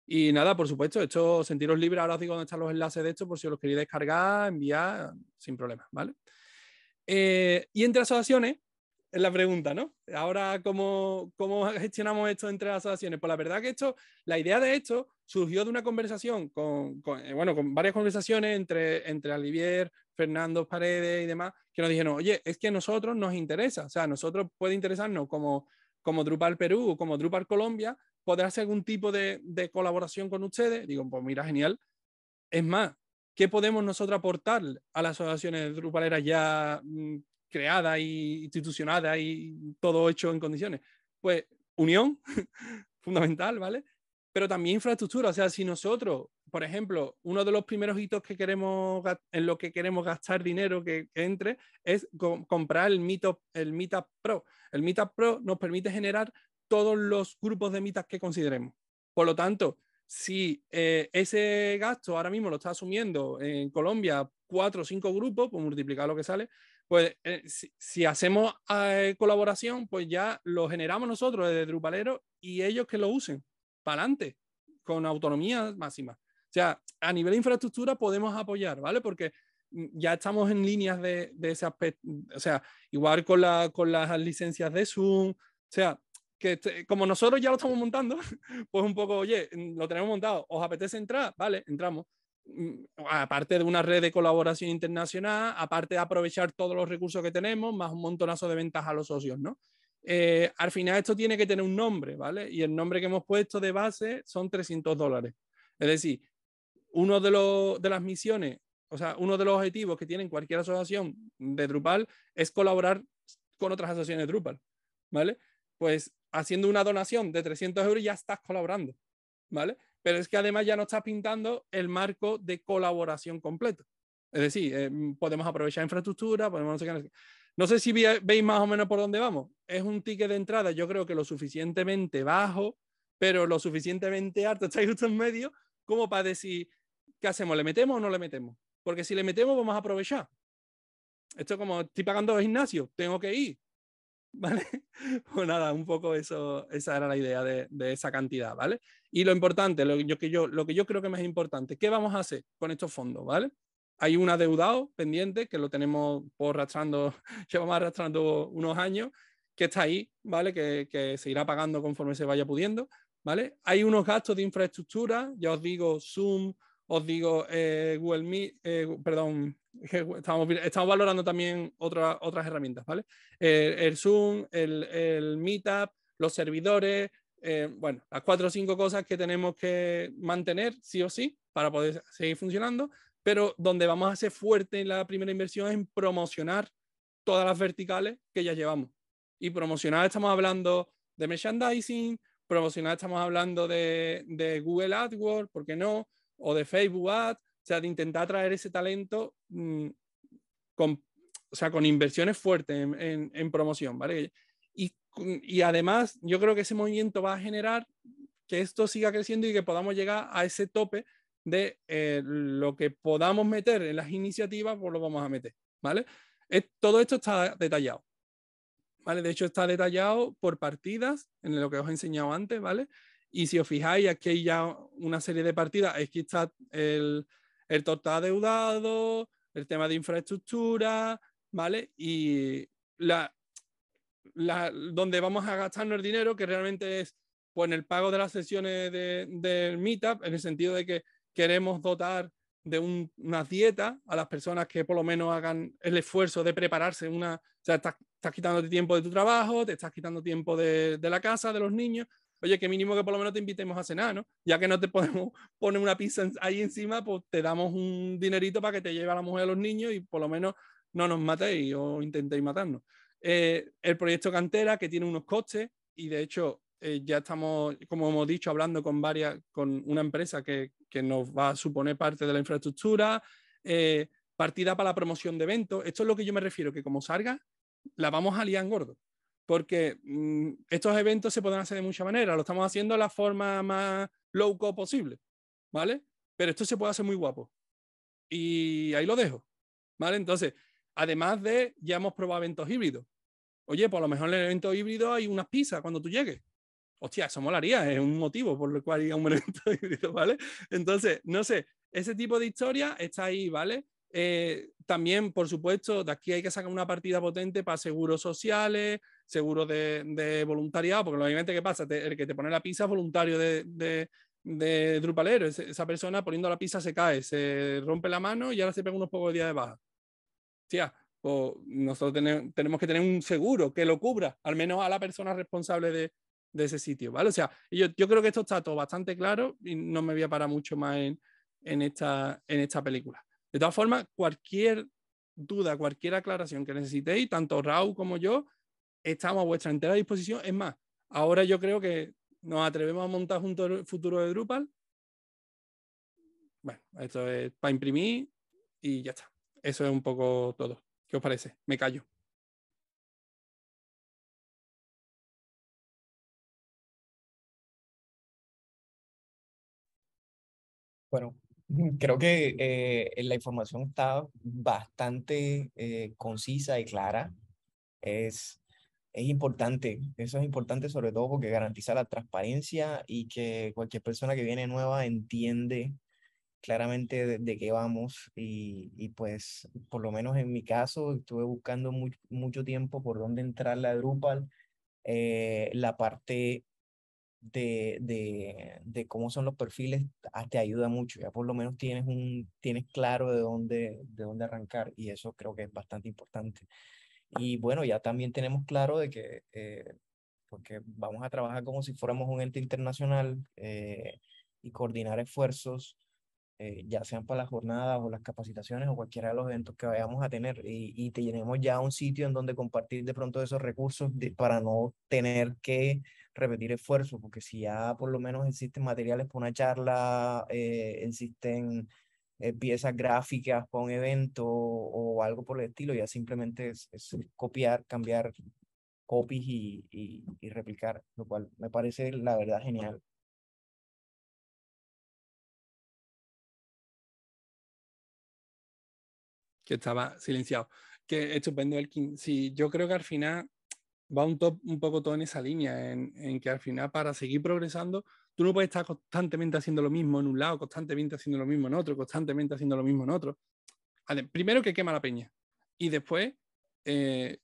Y nada, por supuesto, esto, sentiros libres, ahora os digo dónde están los enlaces de esto, por si os los queréis descargar, enviar, sin problema, ¿vale? Eh, y entre asociaciones, es la pregunta, ¿no? Ahora, ¿cómo, gestionamos esto entre asociaciones? Pues la verdad que esto, la idea de esto surgió de una conversación con, eh, bueno, con varias conversaciones entre, entre Olivier, Fernando Paredes y demás, que nos dijeron, oye, es que a nosotros nos interesa, o sea, a nosotros puede interesarnos como como Drupal Perú o como Drupal Colombia, podrá hacer algún tipo de, colaboración con ustedes? Digo, pues mira, genial. Es más, ¿qué podemos nosotros aportar a las asociaciones drupaleras ya mm, creadas e institucionadas y todo hecho en condiciones? Pues unión, fundamental, ¿vale? Pero también infraestructura, o sea, si nosotros por ejemplo, uno de los primeros hitos que queremos en lo que queremos gastar dinero que, entre es comprar el Meetup, el Pro. El Meetup Pro nos permite generar todos los grupos de mitas que consideremos. Por lo tanto, si eh, ese gasto ahora mismo lo está asumiendo en Colombia cuatro o cinco grupos, pues multiplicar lo que sale, pues eh, si, hacemos eh, colaboración, pues ya lo generamos nosotros desde Drupalero y ellos que lo usen para adelante, con autonomía máxima. O sea, a nivel de infraestructura podemos apoyar, ¿vale? Porque mm, ya estamos en líneas de, ese aspecto, o sea, igual con, las licencias de Zoom, o sea, que este, como nosotros ya lo estamos montando, pues un poco, oye, mm, lo tenemos montado, ¿os apetece entrar? Vale, entramos. Mm, aparte de una red de colaboración internacional, aparte de aprovechar todos los recursos que tenemos, más un montonazo de ventas a los socios, ¿no? Eh, al final esto tiene que tener un nombre, ¿vale? Y el nombre que hemos puesto de base son 300 dólares. Es decir, uno de, los, de las misiones, o sea, uno de los objetivos que tienen cualquier asociación de Drupal es colaborar con otras asociaciones de Drupal, ¿vale? Pues haciendo una donación de 300 euros ya estás colaborando, ¿vale? Pero es que además ya no estás pintando el marco de colaboración completo. Es decir, eh, podemos aprovechar infraestructura, podemos no sé qué. No si veis más o menos por dónde vamos. Es un ticket de entrada, yo creo que lo suficientemente bajo, pero lo suficientemente alto, estáis justo en medio, como para decir, ¿qué hacemos? ¿Le metemos o no le metemos? Porque si le metemos, vamos a aprovechar. Esto es como, estoy pagando el gimnasio, tengo que ir. ¿Vale? Pues nada, un poco eso, esa era la idea de, esa cantidad, ¿vale? Y lo importante, lo, que yo, lo que yo creo que más importante, ¿qué vamos a hacer con estos fondos, ¿vale? Hay un adeudado pendiente que lo tenemos por arrastrando, llevamos arrastrando unos años, que está ahí, ¿vale? Que, que se irá pagando conforme se vaya pudiendo, ¿vale? Hay unos gastos de infraestructura, ya os digo, Zoom, os digo, eh, Google Meet, eh, perdón, estamos, estamos, valorando también otras herramientas, ¿vale? el Zoom, el, Meetup, los servidores, eh, bueno, las cuatro o cinco cosas que tenemos que mantener, sí o sí, para poder seguir funcionando, pero donde vamos a ser fuerte en la primera inversión es en promocionar todas las verticales que ya llevamos. Y promocionar estamos hablando de merchandising, promocionar estamos hablando de, de Google AdWords, ¿por qué no? o de Facebook Ads, o sea, de intentar traer ese talento mm, con, o sea, con inversiones fuertes en, promoción, ¿vale? Y, además, yo creo que ese movimiento va a generar que esto siga creciendo y que podamos llegar a ese tope de eh, lo que podamos meter en las iniciativas, pues lo vamos a meter, ¿vale? todo esto está detallado, ¿vale? De hecho, está detallado por partidas, en lo que os he enseñado antes, ¿vale? Y si os fijáis, aquí hay ya una serie de partidas. Aquí está el, el total adeudado, el tema de infraestructura, ¿vale? Y la, la, donde vamos a gastarnos el dinero, que realmente es pues, en el pago de las sesiones del meetup, en el sentido de que queremos dotar de una dieta a las personas que por lo menos hagan el esfuerzo de prepararse. Una, o sea, estás, quitando quitándote tiempo de tu trabajo, te estás quitando tiempo de, de, la casa, de los niños, oye, que mínimo que por lo menos te invitemos a cenar, ¿no? Ya que no te podemos poner una pizza ahí encima, pues te damos un dinerito para que te lleve a la mujer a los niños y por lo menos no nos matéis o intentéis matarnos. Eh, el proyecto Cantera, que tiene unos costes, y de hecho eh, ya estamos, como hemos dicho, hablando con varias, con una empresa que, nos va a suponer parte de la infraestructura, eh, partida para la promoción de eventos. Esto es lo que yo me refiero, que como salga, la vamos a liar en gordo porque mm, estos eventos se pueden hacer de muchas maneras, lo estamos haciendo de la forma más loco posible, ¿vale? Pero esto se puede hacer muy guapo. Y ahí lo dejo, ¿vale? Entonces, además de, ya hemos probado eventos híbridos. Oye, por pues lo mejor en el evento híbrido hay unas pizzas cuando tú llegues. Hostia, eso molaría, es un motivo por el cual iría un evento híbrido, ¿vale? Entonces, no sé, ese tipo de historia está ahí, ¿vale? Eh, también, por supuesto, de aquí hay que sacar una partida potente para seguros sociales, seguros de, voluntariado, porque obviamente, ¿qué pasa? el que te pone la pizza es voluntario de, Drupalero. esa persona poniendo la pizza se cae, se rompe la mano y ahora se pega unos pocos días de baja. o sea nosotros tenemos que tener un seguro que lo cubra, al menos a la persona responsable de, ese sitio, ¿vale? O sea, yo, yo creo que esto está todo bastante claro y no me voy a parar mucho más en, esta, en esta película. De todas formas, cualquier duda, cualquier aclaración que necesitéis, tanto Raúl como yo, estamos a vuestra entera disposición. Es más, ahora yo creo que nos atrevemos a montar junto el futuro de Drupal. Bueno, esto es para imprimir y ya está. Eso es un poco todo. ¿Qué os parece? Me callo. Bueno, Creo que eh, la información está bastante eh, concisa y clara. Es, es importante, eso es importante sobre todo porque garantiza la transparencia y que cualquier persona que viene nueva entiende claramente de, qué vamos y, y, pues por lo menos en mi caso estuve buscando mucho tiempo por dónde entrar la Drupal. Eh, la parte de, cómo son los perfiles ah, te ayuda mucho. Ya por lo menos tienes, un, tienes claro de dónde, de dónde arrancar y eso creo que es bastante importante. Y bueno, ya también tenemos claro de que, eh, porque vamos a trabajar como si fuéramos un ente internacional eh, y coordinar esfuerzos, eh, ya sean para las jornadas o las capacitaciones o cualquiera de los eventos que vayamos a tener. Y, y tenemos ya un sitio en donde compartir de pronto esos recursos para no tener que repetir esfuerzos, porque si ya por lo menos existen materiales para una charla, eh, existen eh, piezas gráficas para un evento o algo por el estilo, ya simplemente es, copiar, cambiar copies y, replicar, lo cual me parece la verdad genial. que estaba silenciado. Que estupendo, Elkin. Sí, yo creo que al final va un, poco todo en esa línea, en, que al final para seguir progresando, tú no puedes estar constantemente haciendo lo mismo en un lado, constantemente haciendo lo mismo en otro, constantemente haciendo lo mismo en otro. primero que quema la peña y después, eh,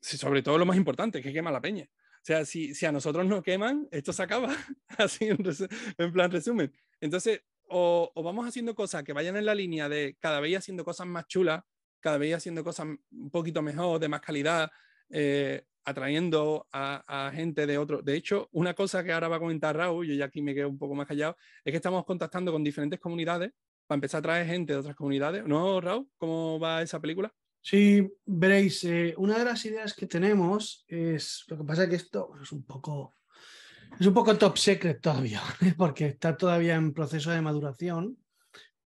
sobre todo lo más importante, que quema la peña. O sea, si, si a nosotros nos queman, esto se acaba, así en, plan resumen. Entonces, o, vamos haciendo cosas que vayan en la línea de cada vez haciendo cosas más chulas, cada vez haciendo cosas un poquito mejor, de más calidad, eh, atrayendo a, gente de otro. De hecho, una cosa que ahora va a comentar Raúl, yo ya aquí me quedo un poco más callado, es que estamos contactando con diferentes comunidades para empezar a traer gente de otras comunidades. ¿No, Raúl? ¿Cómo va esa película? Sí, veréis, eh, una de las ideas que tenemos es, lo que pasa es que esto es un poco, es un poco top secret todavía, porque está todavía en proceso de maduración,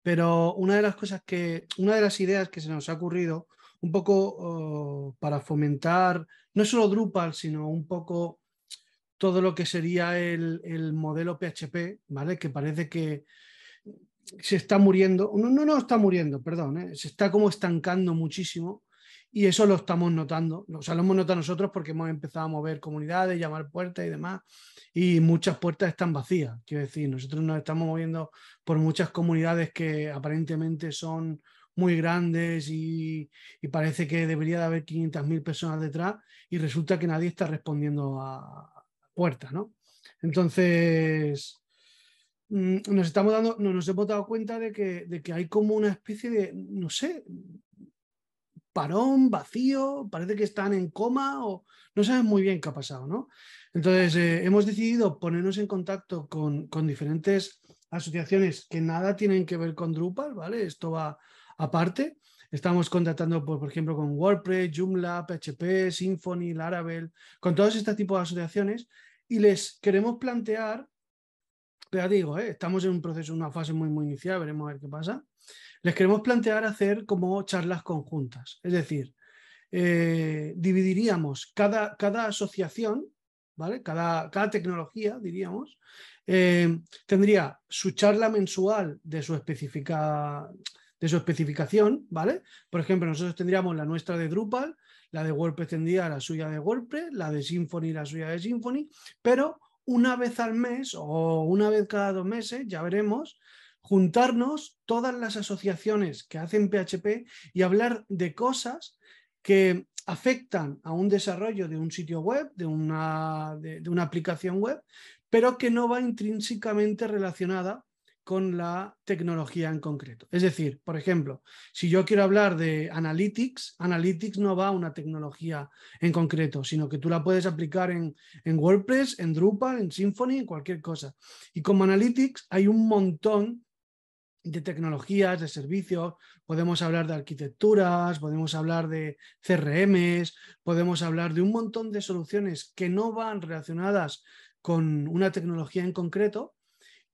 pero una de las cosas que, una de las ideas que se nos ha ocurrido un poco oh, para fomentar no solo Drupal, sino un poco todo lo que sería el, modelo PHP, ¿vale? Que parece que se está muriendo, no, no, no está muriendo, perdón, ¿eh? se está como estancando muchísimo y eso lo estamos notando, o sea, lo hemos notado nosotros porque hemos empezado a mover comunidades, llamar puertas y demás, y muchas puertas están vacías, quiero decir, nosotros nos estamos moviendo por muchas comunidades que aparentemente son muy grandes y, parece que debería de haber 500.000 personas detrás y resulta que nadie está respondiendo a puerta, ¿no? Entonces, mm, nos estamos dando, nos hemos dado cuenta de que, de que hay como una especie de, no sé, parón, vacío, parece que están en coma o no saben muy bien qué ha pasado, ¿no? Entonces, eh, hemos decidido ponernos en contacto con, con, diferentes asociaciones que nada tienen que ver con Drupal, ¿vale? Esto va aparte. Estamos contactando por, ejemplo, con WordPress, Joomla, PHP, Symfony, Laravel, con todos estos tipos de asociaciones y les queremos plantear, ya digo, ¿eh? estamos en un proceso, una fase muy, muy inicial, veremos a ver qué pasa, les queremos plantear hacer como charlas conjuntas, es decir, eh, dividiríamos cada, cada asociación, ¿vale? Cada, cada tecnología, diríamos, eh, tendría su charla mensual de su específica, de su especificación, ¿vale? Por ejemplo, nosotros tendríamos la nuestra de Drupal, la de WordPress tendría la suya de WordPress, la de Symfony la suya de Symfony, pero una vez al mes o una vez cada dos meses, ya veremos, juntarnos todas las asociaciones que hacen PHP y hablar de cosas que afectan a un desarrollo de un sitio web, de una, una aplicación web, pero que no va intrínsecamente relacionada con la tecnología en concreto. Es decir, por ejemplo, si yo quiero hablar de Analytics, Analytics no va a una tecnología en concreto, sino que tú la puedes aplicar en, WordPress, en Drupal, en Symfony, en cualquier cosa. Y como Analytics hay un montón de tecnologías, de servicios, podemos hablar de arquitecturas, podemos hablar de CRMs, podemos hablar de un montón de soluciones que no van relacionadas con una tecnología en concreto,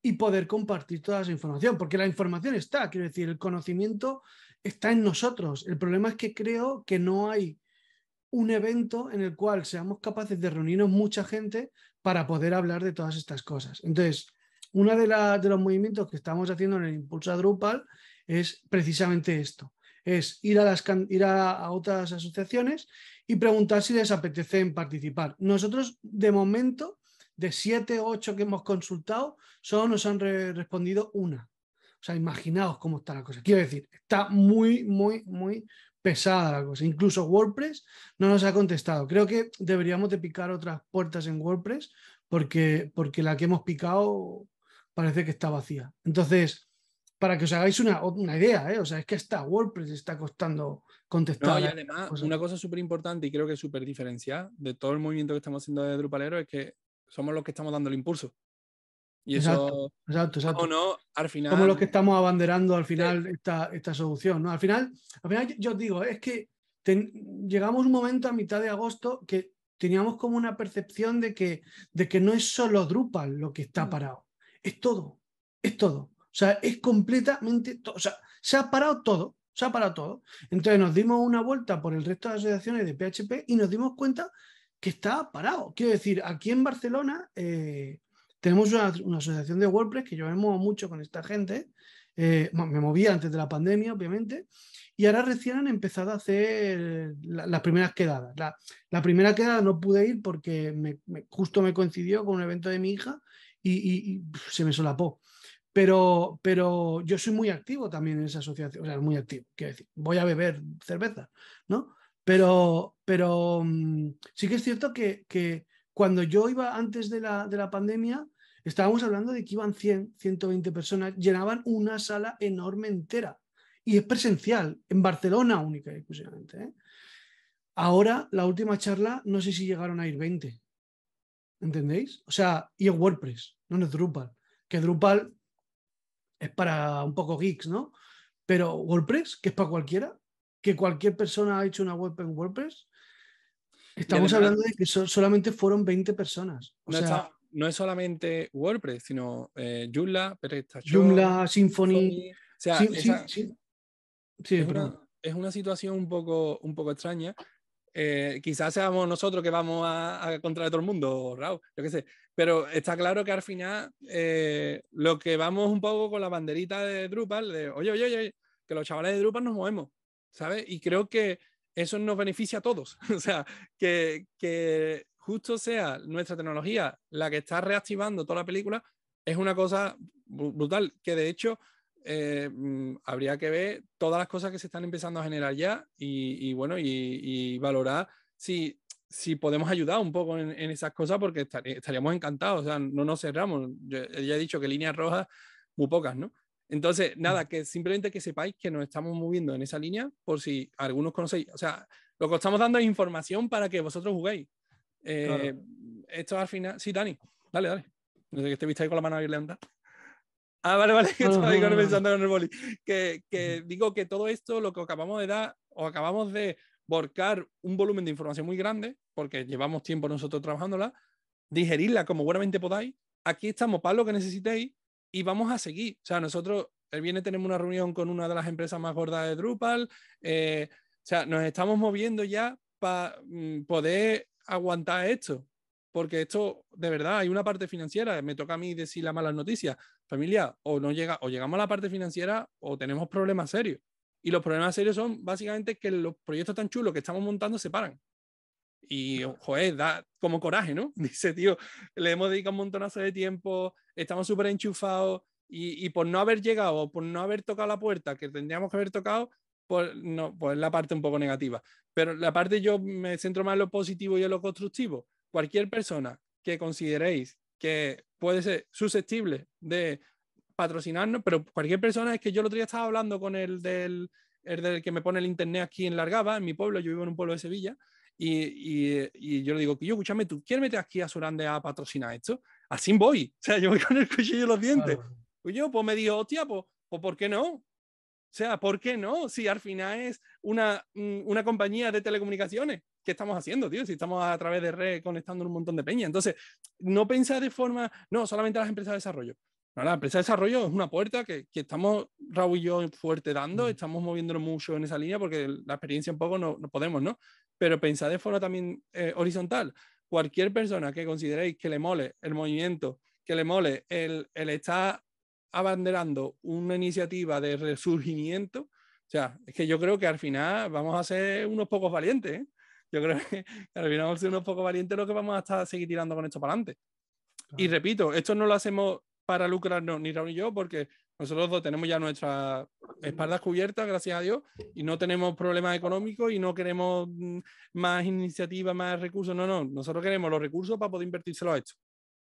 y poder compartir toda esa información, porque la información está, quiero decir, el conocimiento está en nosotros. El problema es que creo que no hay un evento en el cual seamos capaces de reunirnos mucha gente para poder hablar de todas estas cosas. Entonces, uno de, de, los movimientos que estamos haciendo en el impulso a Drupal es precisamente esto, es ir, a, las, ir a, a otras asociaciones y preguntar si les apetece participar. Nosotros, de momento, de siete o ocho que hemos consultado, solo nos han respondido una. O sea, imaginaos cómo está la cosa. Quiero decir, está muy, muy, muy pesada la cosa. Incluso WordPress no nos ha contestado. Creo que deberíamos de picar otras puertas en WordPress porque, porque la que hemos picado parece que está vacía. Entonces, para que os hagáis una, idea, ¿eh? o sea, es que está WordPress está costando contestar. y además, una cosa súper importante y creo que súper diferencial de todo el movimiento que estamos haciendo de Drupalero es que somos los que estamos dando el impulso. Y eso, exacto, exacto. O no, al final... Somos los que estamos abanderando al final esta, esta, solución, ¿no? Al final, al final yo os digo, es que llegamos un momento a mitad de agosto que teníamos como una percepción de que, de que no es solo Drupal lo que está mm. parado, es todo, es todo. O sea, es completamente todo. O sea, se ha parado todo, se ha parado todo. Entonces nos dimos una vuelta por el resto de asociaciones de PHP y nos dimos cuenta que está parado. Quiero decir, aquí en Barcelona eh, tenemos una, asociación de WordPress que yo me muevo mucho con esta gente. Eh, me movía antes de la pandemia, obviamente, y ahora recién han empezado a hacer las primeras quedadas. La, primera quedada no pude ir porque justo me coincidió con un evento de mi hija y, se me solapó. Pero, pero, yo soy muy activo también en esa asociación, o sea, muy activo, quiero decir, voy a beber cerveza, ¿no? Pero, pero mm, sí que es cierto que, cuando yo iba antes de la, pandemia, estábamos hablando de que iban 100, 120 personas, llenaban una sala enorme entera. Y es presencial, en Barcelona única y exclusivamente. ¿eh? Ahora, la última charla, no sé si llegaron a ir 20. ¿Entendéis? O sea, y es WordPress, no es Drupal. Que Drupal es para un poco geeks, ¿no? Pero WordPress, que es para cualquiera, que cualquier persona ha hecho una web en WordPress. Estamos hablando de que solamente fueron 20 personas. no, no, es solamente WordPress, sino eh, Joomla, Joomla, Symfony. es, una, situación un poco, un poco extraña. Eh, quizás seamos nosotros que vamos a, contra todo el mundo, Raúl, yo qué sé. Pero está claro que al final eh, lo que vamos un poco con la banderita de Drupal, de oye, oye, oye, que los chavales de Drupal nos movemos. ¿sabes? Y creo que eso nos beneficia a todos. o sea, que, justo sea nuestra tecnología la que está reactivando toda la película, es una cosa brutal, que de hecho... Eh, mm, habría que ver todas las cosas que se están empezando a generar ya y, bueno, y, valorar si, podemos ayudar un poco en, esas cosas porque estaríamos encantados, o sea, no nos cerramos. ya he dicho que líneas rojas, muy pocas, ¿no? Entonces, mm. nada, que simplemente que sepáis que nos estamos moviendo en esa línea por si algunos conocéis. O sea, lo que os estamos dando es información para que vosotros juguéis. Eh, esto al final. Sí, Dani, dale, dale. No sé que esté ahí con la mano abierta levantada. Ah, vale, vale, que estaba ahí pensando en el boli. Que, digo que todo esto, lo que acabamos de dar, o acabamos de volcar un volumen de información muy grande, porque llevamos tiempo nosotros trabajándola, digerirla como buenamente podáis. Aquí estamos para lo que necesitéis y vamos a seguir. O sea, nosotros, el viernes tenemos una reunión con una de las empresas más gordas de Drupal. Eh, o sea, nos estamos moviendo ya para mm, poder aguantar esto. Porque esto, de verdad, hay una parte financiera. Me toca a mí decir las malas noticias. Familia, o no llega, o llegamos a la parte financiera o tenemos problemas serios. Y los problemas serios son básicamente que los proyectos tan chulos que estamos montando se paran. Y, joder, da como coraje, ¿no? Dice, tío, le hemos dedicado un montonazo de tiempo, estamos súper enchufados y, por no haber llegado, por no haber tocado la puerta que tendríamos que haber tocado, pues, no, pues la parte un poco negativa. Pero la parte yo me centro más en lo positivo y en lo constructivo. Cualquier persona que consideréis que puede ser susceptible de patrocinarnos, pero cualquier persona es que yo el otro día estaba hablando con el del, el del que me pone el internet aquí en Largaba, en mi pueblo, yo vivo en un pueblo de Sevilla, y, y, yo le digo, que yo, escúchame, tú quieres meter aquí a Surande a patrocinar esto. Así voy. O sea, yo voy con el cuchillo en los dientes. pues yo, pues me digo, hostia, pues, pues, ¿por qué no? O sea, ¿por qué no? Si al final es una, una compañía de telecomunicaciones. ¿Qué estamos haciendo, tío? Si estamos a través de red conectando un montón de peña. Entonces, no pensar de forma, no, solamente las empresas de desarrollo. la empresa de desarrollo es una puerta que, que estamos, Raúl y yo, fuerte dando, mm. estamos moviéndonos mucho en esa línea porque la experiencia un poco no, no podemos, ¿no? pero pensad de forma también eh, horizontal. Cualquier persona que consideréis que le mole el movimiento, que le mole el, el estar abanderando una iniciativa de resurgimiento, o sea, es que yo creo que al final vamos a ser unos pocos valientes. ¿eh? Yo creo que al final vamos a ser unos pocos valientes lo que vamos a estar seguir tirando con esto para adelante. Y repito, esto no lo hacemos para lucrarnos ni Raúl ni yo, porque nosotros dos tenemos ya nuestras espaldas cubiertas, gracias a Dios, y no tenemos problemas económicos y no queremos mm, más iniciativas, más recursos. No, no, nosotros queremos los recursos para poder invertírselos a esto.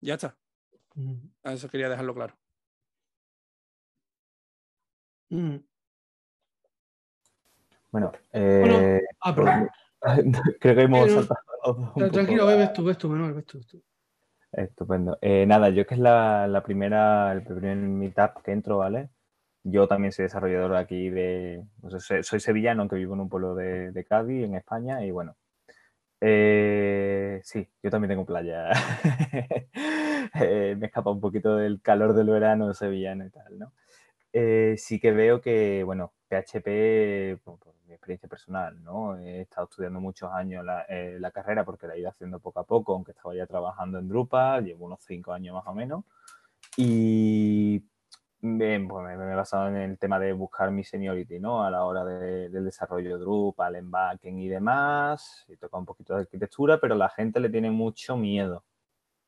Ya está. A eso quería dejarlo claro. Bueno, eh... Ah, creo que hemos saltado. Los dos Tranquilo, ves tú, ves tú, Manuel, ves Estupendo. Eh, nada, yo que es la, primera, el primer meetup que entro, ¿vale? Yo también soy desarrollador aquí de, soy, sevillano, aunque vivo en un pueblo de, de Cádiz, en España, y bueno. Eh, sí, yo también tengo playa. eh, me escapa un poquito del calor del verano sevillano y tal, ¿no? Eh, sí que veo que, bueno, PHP, por, mi experiencia personal, ¿no? He estado estudiando muchos años eh, la, carrera porque la he ido haciendo poco a poco, aunque estaba ya trabajando en Drupal, llevo unos cinco años más o menos. Y bien, pues me, he basado en el tema de buscar mi seniority, ¿no? A la hora del desarrollo Drupal, en backend y demás. He tocado un poquito de arquitectura, pero la gente le tiene mucho miedo,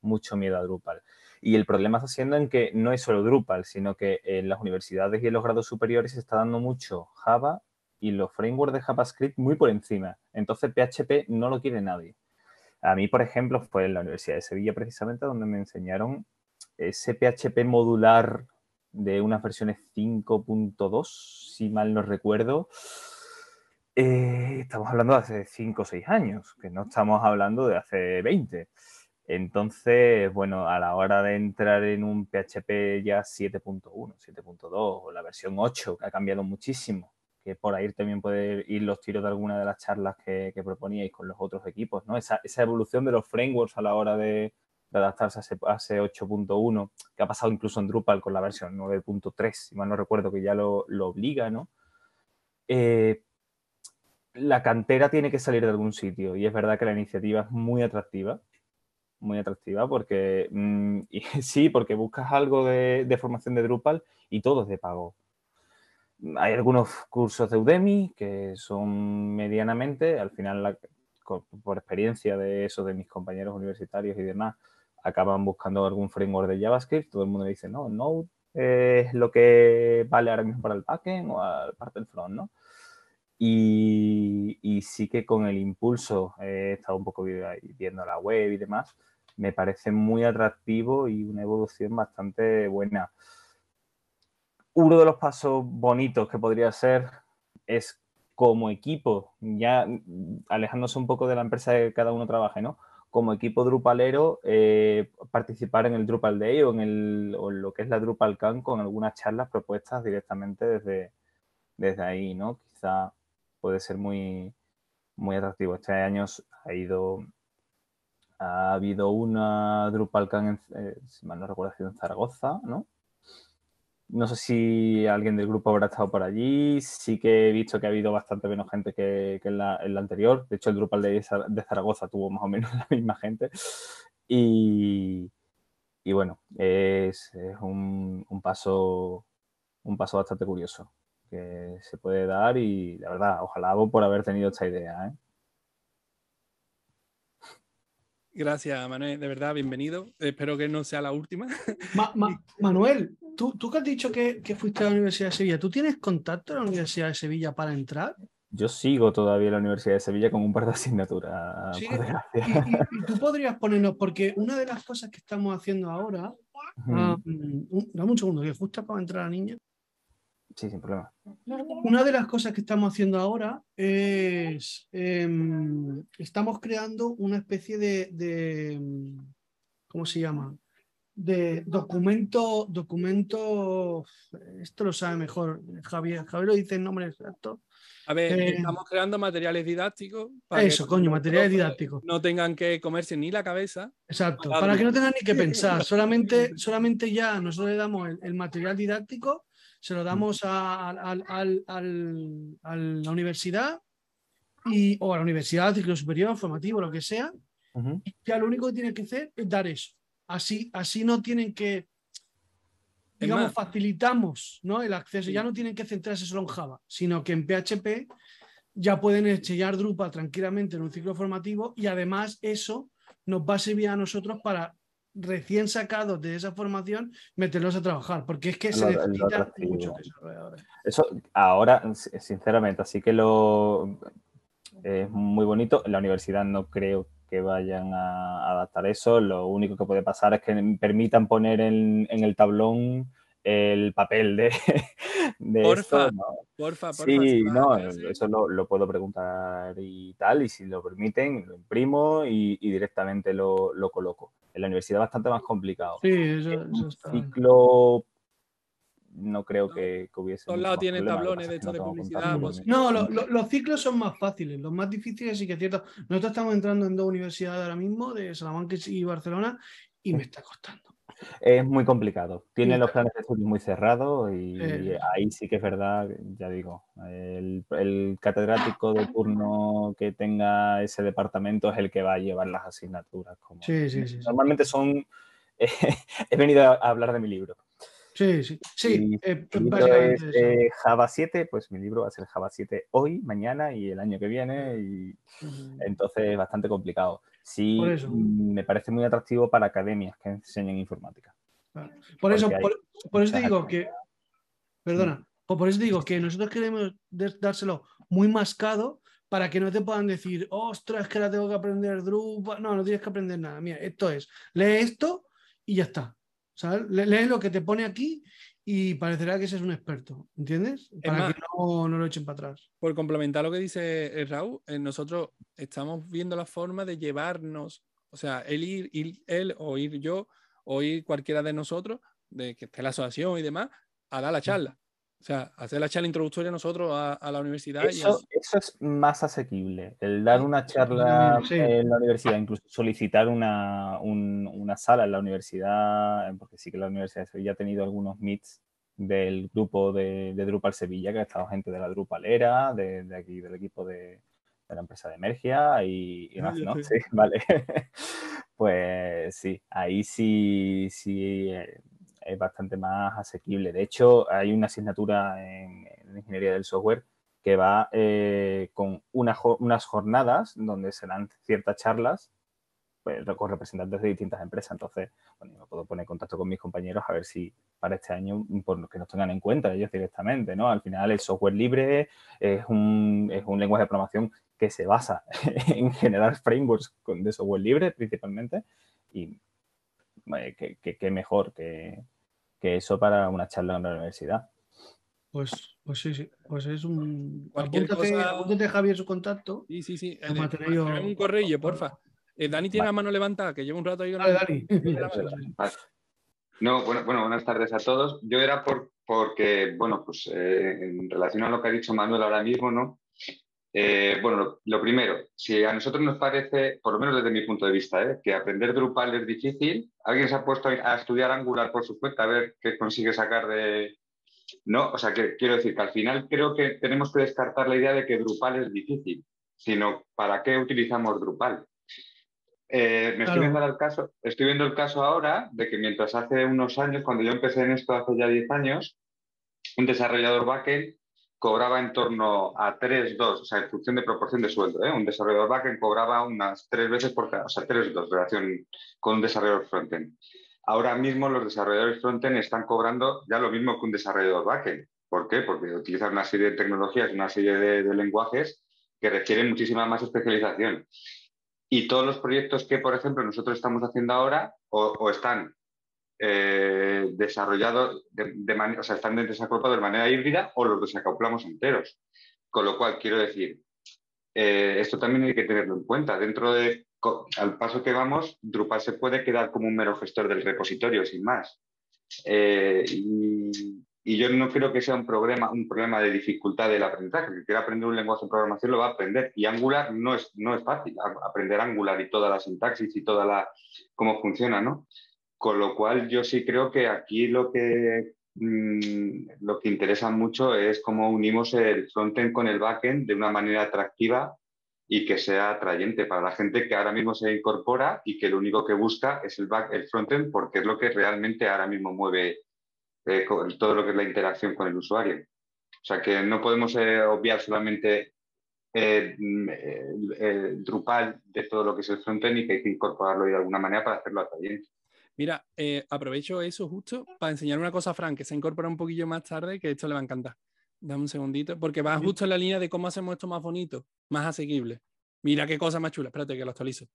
mucho miedo a Drupal. Y el problema está siendo en que no es solo Drupal, sino que en las universidades y en los grados superiores se está dando mucho Java y los frameworks de JavaScript muy por encima. Entonces PHP no lo quiere nadie. A mí, por ejemplo, fue en la Universidad de Sevilla precisamente donde me enseñaron ese PHP modular de unas versiones 5.2, si mal no recuerdo. Eh, estamos hablando de hace 5 o 6 años, que no estamos hablando de hace 20. Entonces, bueno, a la hora de entrar en un PHP ya 7.1, 7.2 o la versión 8, que ha cambiado muchísimo, que por ahí también puede ir los tiros de alguna de las charlas que, proponíais con los otros equipos, ¿no? Esa, evolución de los frameworks a la hora de, adaptarse a ese, 8.1, que ha pasado incluso en Drupal con la versión 9.3, si mal no recuerdo, que ya lo, obliga, ¿no? Eh, la cantera tiene que salir de algún sitio y es verdad que la iniciativa es muy atractiva, muy atractiva porque mm, sí, porque buscas algo de, formación de Drupal y todo es de pago. Hay algunos cursos de Udemy que son medianamente, al final por experiencia de eso de mis compañeros universitarios y demás, acaban buscando algún framework de JavaScript, todo el mundo dice, no, no es lo que vale ahora mismo para el backend o al parte front, ¿no? y, sí que con el impulso, he estado un poco viendo la web y demás, me parece muy atractivo y una evolución bastante buena. Uno de los pasos bonitos que podría ser es como equipo, ya alejándose un poco de la empresa que cada uno trabaje, ¿no? Como equipo drupalero, eh, participar en el Drupal Day o en, lo que es la Camp con algunas charlas propuestas directamente desde, desde ahí, ¿no? Quizá puede ser muy, muy atractivo. Este año ha ido ha habido una en eh, si mal no recuerdo, en Zaragoza, ¿no? No sé si alguien del grupo habrá estado por allí. Sí que he visto que ha habido bastante menos gente que, en, la, anterior. De hecho, el Drupal de, Zaragoza tuvo más o menos la misma gente. Y, bueno, es, un, paso, un paso bastante curioso que se puede dar y la verdad, ojalá por haber tenido esta idea. ¿eh? Gracias, Manuel. De verdad, bienvenido. Espero que no sea la última. Manuel, ¿tú, que has dicho que, fuiste a la Universidad de Sevilla, ¿tú tienes contacto a la Universidad de Sevilla para entrar? Yo sigo todavía la Universidad de Sevilla con un par de asignaturas. ¿Sí? Y, tú podrías ponernos, porque una de las cosas que estamos haciendo ahora. Um, dame un segundo, que justo para entrar la niña. Sí, Una de las cosas que estamos haciendo ahora es, em, estamos creando una especie de, em, ¿cómo se llama? De documento, documento, esto lo sabe mejor Javier, Javier lo dice en nombre exacto. A ver, eh, estamos creando materiales didácticos. Para eso, que, coño, materiales didácticos. No tengan que comerse ni la cabeza. Exacto, para que no tengan ni que pensar, solamente, solamente ya nosotros le damos el material didáctico se lo damos a, la universidad o a la universidad, ciclo superior, formativo, lo que sea. ya lo único que tienen que hacer es dar eso. Así, así no tienen que, digamos, facilitamos el acceso. Ya no tienen que centrarse solo en Java, sino que en PHP ya pueden estrellar Drupal tranquilamente en un ciclo formativo y además eso nos va a servir a nosotros para recién sacados de esa formación, meterlos a trabajar, porque es que se necesitan muchos desarrolladores. Eso ahora, sinceramente, así que lo es muy bonito. La universidad no creo que vayan a adaptar eso. Lo único que puede pasar es que permitan poner en el tablón el papel de, porfa, porfa, Sí, no, eso lo, puedo preguntar y tal, y si lo permiten, lo imprimo y, directamente lo, coloco. En la universidad bastante más complicado. Sí, eso, está. Ciclo no creo Que, hubiese. Todos lados tienen tablones de de publicidad. Pues no, los ciclos son más fáciles, los más difíciles sí que es cierto. Nosotros estamos entrando en dos universidades ahora mismo, de Salamanca y Barcelona, y me está costando. Es muy complicado. Tiene los planes de estudio muy cerrados y, eh. ahí sí que es verdad, ya digo, el, catedrático de turno que tenga ese departamento es el que va a llevar las asignaturas. Sí, sí, sí. normalmente son... Eh, he venido a hablar de mi libro. Sí, sí, sí. Eh, Java 7, pues mi libro va a ser Java 7 hoy, mañana y el año que viene, y entonces es bastante complicado sí me parece muy atractivo para academias que enseñen informática. Por eso, por, eso digo que, perdona, pues por eso digo que nosotros queremos dárselo muy mascado para que no te puedan decir, ostras, que la tengo que aprender Drupal, No, no tienes que aprender nada. Mira, esto es, lee esto y ya está. ¿Sabes? lee lo que te pone aquí y parecerá que ese es un experto, ¿entiendes? Para que no, lo echen para atrás. Por complementar lo que dice eh, Raúl, eh, nosotros estamos viendo la forma de llevarnos, o sea, él ir, él o ir yo o ir cualquiera de nosotros, de que esté la asociación y demás, a dar la charla. O sea, hacer la charla introductoria nosotros a, la universidad. Eso, es más asequible. El dar una charla en la universidad, incluso solicitar una, sala en la universidad, porque sí que la Universidad de ha tenido algunos meets del grupo de, Drupal Sevilla, que ha estado gente de la Drupalera, de, aquí del equipo de, la empresa de Emergia y, ah, más, vale. pues sí, ahí sí, sí eh, es bastante más asequible. De hecho, hay una asignatura en, ingeniería del software que va eh, con una, unas jornadas donde se dan ciertas charlas pues, con representantes de distintas empresas. Entonces, bueno, me puedo poner en contacto con mis compañeros a ver si para este año, mm, por lo que nos tengan en cuenta ellos directamente, ¿no? Al final, el software libre es un, es un lenguaje de programación que se basa en generar frameworks de software libre principalmente y qué, qué, mejor que, eso para una charla en la universidad. Pues, pues sí, sí, pues es un... Cualquier cosa... Javier su contacto. Sí, sí, sí. Eh, un correo, porfa. Eh, Dani tiene la mano levantada, que lleva un rato ahí. Dani. No, bueno, buenas tardes a todos. Yo era por, porque, bueno, pues eh, en relación a lo que ha dicho Manuel ahora mismo, ¿no? Eh, bueno, lo, primero, si a nosotros nos parece, por lo menos desde mi punto de vista, eh, que aprender Drupal es difícil, alguien se ha puesto a estudiar Angular por supuesto, a ver qué consigue sacar de... No, o sea, que quiero decir que al final creo que tenemos que descartar la idea de que Drupal es difícil, sino para qué utilizamos Drupal. Eh, me estoy, viendo el caso, estoy viendo el caso ahora de que mientras hace unos años, cuando yo empecé en esto hace ya 10 años, un desarrollador backend cobraba en torno a 3-2, o sea, en función de proporción de sueldo. ¿eh? Un desarrollador backend cobraba unas tres veces por cada, o sea, 3-2 en relación con un desarrollador frontend. Ahora mismo los desarrolladores frontend están cobrando ya lo mismo que un desarrollador backend. ¿Por qué? Porque utilizan una serie de tecnologías, una serie de, lenguajes que requieren muchísima más especialización. Y todos los proyectos que, por ejemplo, nosotros estamos haciendo ahora o están eh, desarrollados, de, o sea, están desacoplados de manera híbrida o los desacoplamos enteros. Con lo cual, quiero decir, eh, esto también hay que tenerlo en cuenta. Dentro de, al paso que vamos, Drupal se puede quedar como un mero gestor del repositorio, sin más. Eh, y, yo no creo que sea un problema, un problema de dificultad del aprendizaje. Que quiera aprender un lenguaje de programación lo va a aprender. Y Angular no es, no es fácil. aprender Angular y toda la sintaxis y toda la cómo funciona, ¿no? Con lo cual yo sí creo que aquí lo que, mm, lo que interesa mucho es cómo unimos el frontend con el backend de una manera atractiva y que sea atrayente para la gente que ahora mismo se incorpora y que lo único que busca es el, back, el frontend porque es lo que realmente ahora mismo mueve eh, todo lo que es la interacción con el usuario. O sea que no podemos eh, obviar solamente eh, mm, el Drupal de todo lo que es el frontend y que hay que incorporarlo de alguna manera para hacerlo atrayente. Mira, eh, aprovecho eso justo para enseñar una cosa a Frank, que se incorpora un poquillo más tarde, que esto le va a encantar. Dame un segundito, porque va justo en la línea de cómo hacemos esto más bonito, más asequible. Mira qué cosa más chula. Espérate que lo actualizo.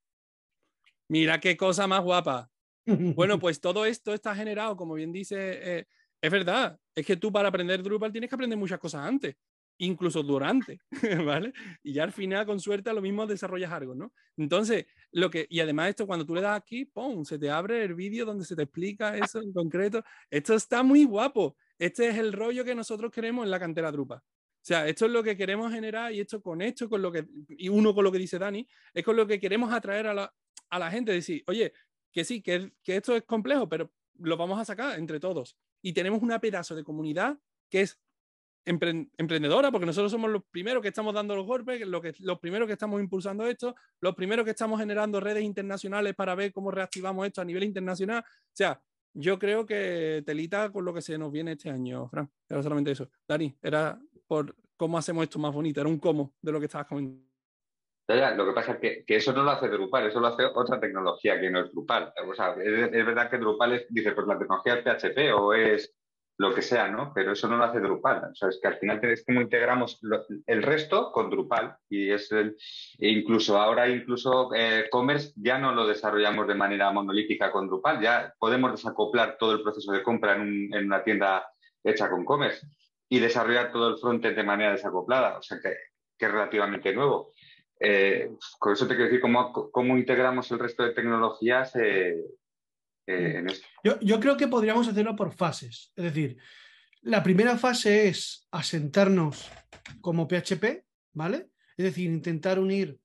Mira qué cosa más guapa. Bueno, pues todo esto está generado, como bien dice, eh, es verdad, es que tú para aprender Drupal tienes que aprender muchas cosas antes incluso durante, ¿vale? Y ya al final, con suerte, lo mismo desarrollas algo, ¿no? Entonces, lo que, y además esto, cuando tú le das aquí, ¡pum!, se te abre el vídeo donde se te explica eso en concreto. Esto está muy guapo. Este es el rollo que nosotros queremos en la cantera drupa. O sea, esto es lo que queremos generar y esto con esto, con lo que, y uno con lo que dice Dani, es con lo que queremos atraer a la, a la gente, decir, oye, que sí, que, que esto es complejo, pero lo vamos a sacar entre todos. Y tenemos una pedazo de comunidad que es emprendedora, porque nosotros somos los primeros que estamos dando los golpes, los, primeros que estamos impulsando esto, los primeros que estamos generando redes internacionales para ver cómo reactivamos esto a nivel internacional. O sea, yo creo que telita con lo que se nos viene este año, Fran. Era solamente eso. Dani, era por cómo hacemos esto más bonito, era un cómo de lo que estabas comentando. Lo que pasa es que, eso no lo hace Drupal, eso lo hace otra tecnología que no es Drupal. O es, verdad que Drupal es, dice, pues la tecnología es PHP o es lo que sea, ¿no? Pero eso no lo hace Drupal. O sea, es que al final es como integramos el resto con Drupal. Y es e incluso ahora, incluso eh, Commerce ya no lo desarrollamos de manera monolítica con Drupal. Ya podemos desacoplar todo el proceso de compra en, una tienda hecha con Commerce y desarrollar todo el frontend de manera desacoplada. O sea, que, es relativamente nuevo. Eh, con eso te quiero decir cómo, cómo integramos el resto de tecnologías eh, eh, yo, creo que podríamos hacerlo por fases. Es decir, la primera fase es asentarnos como PHP, ¿vale? Es decir, intentar unir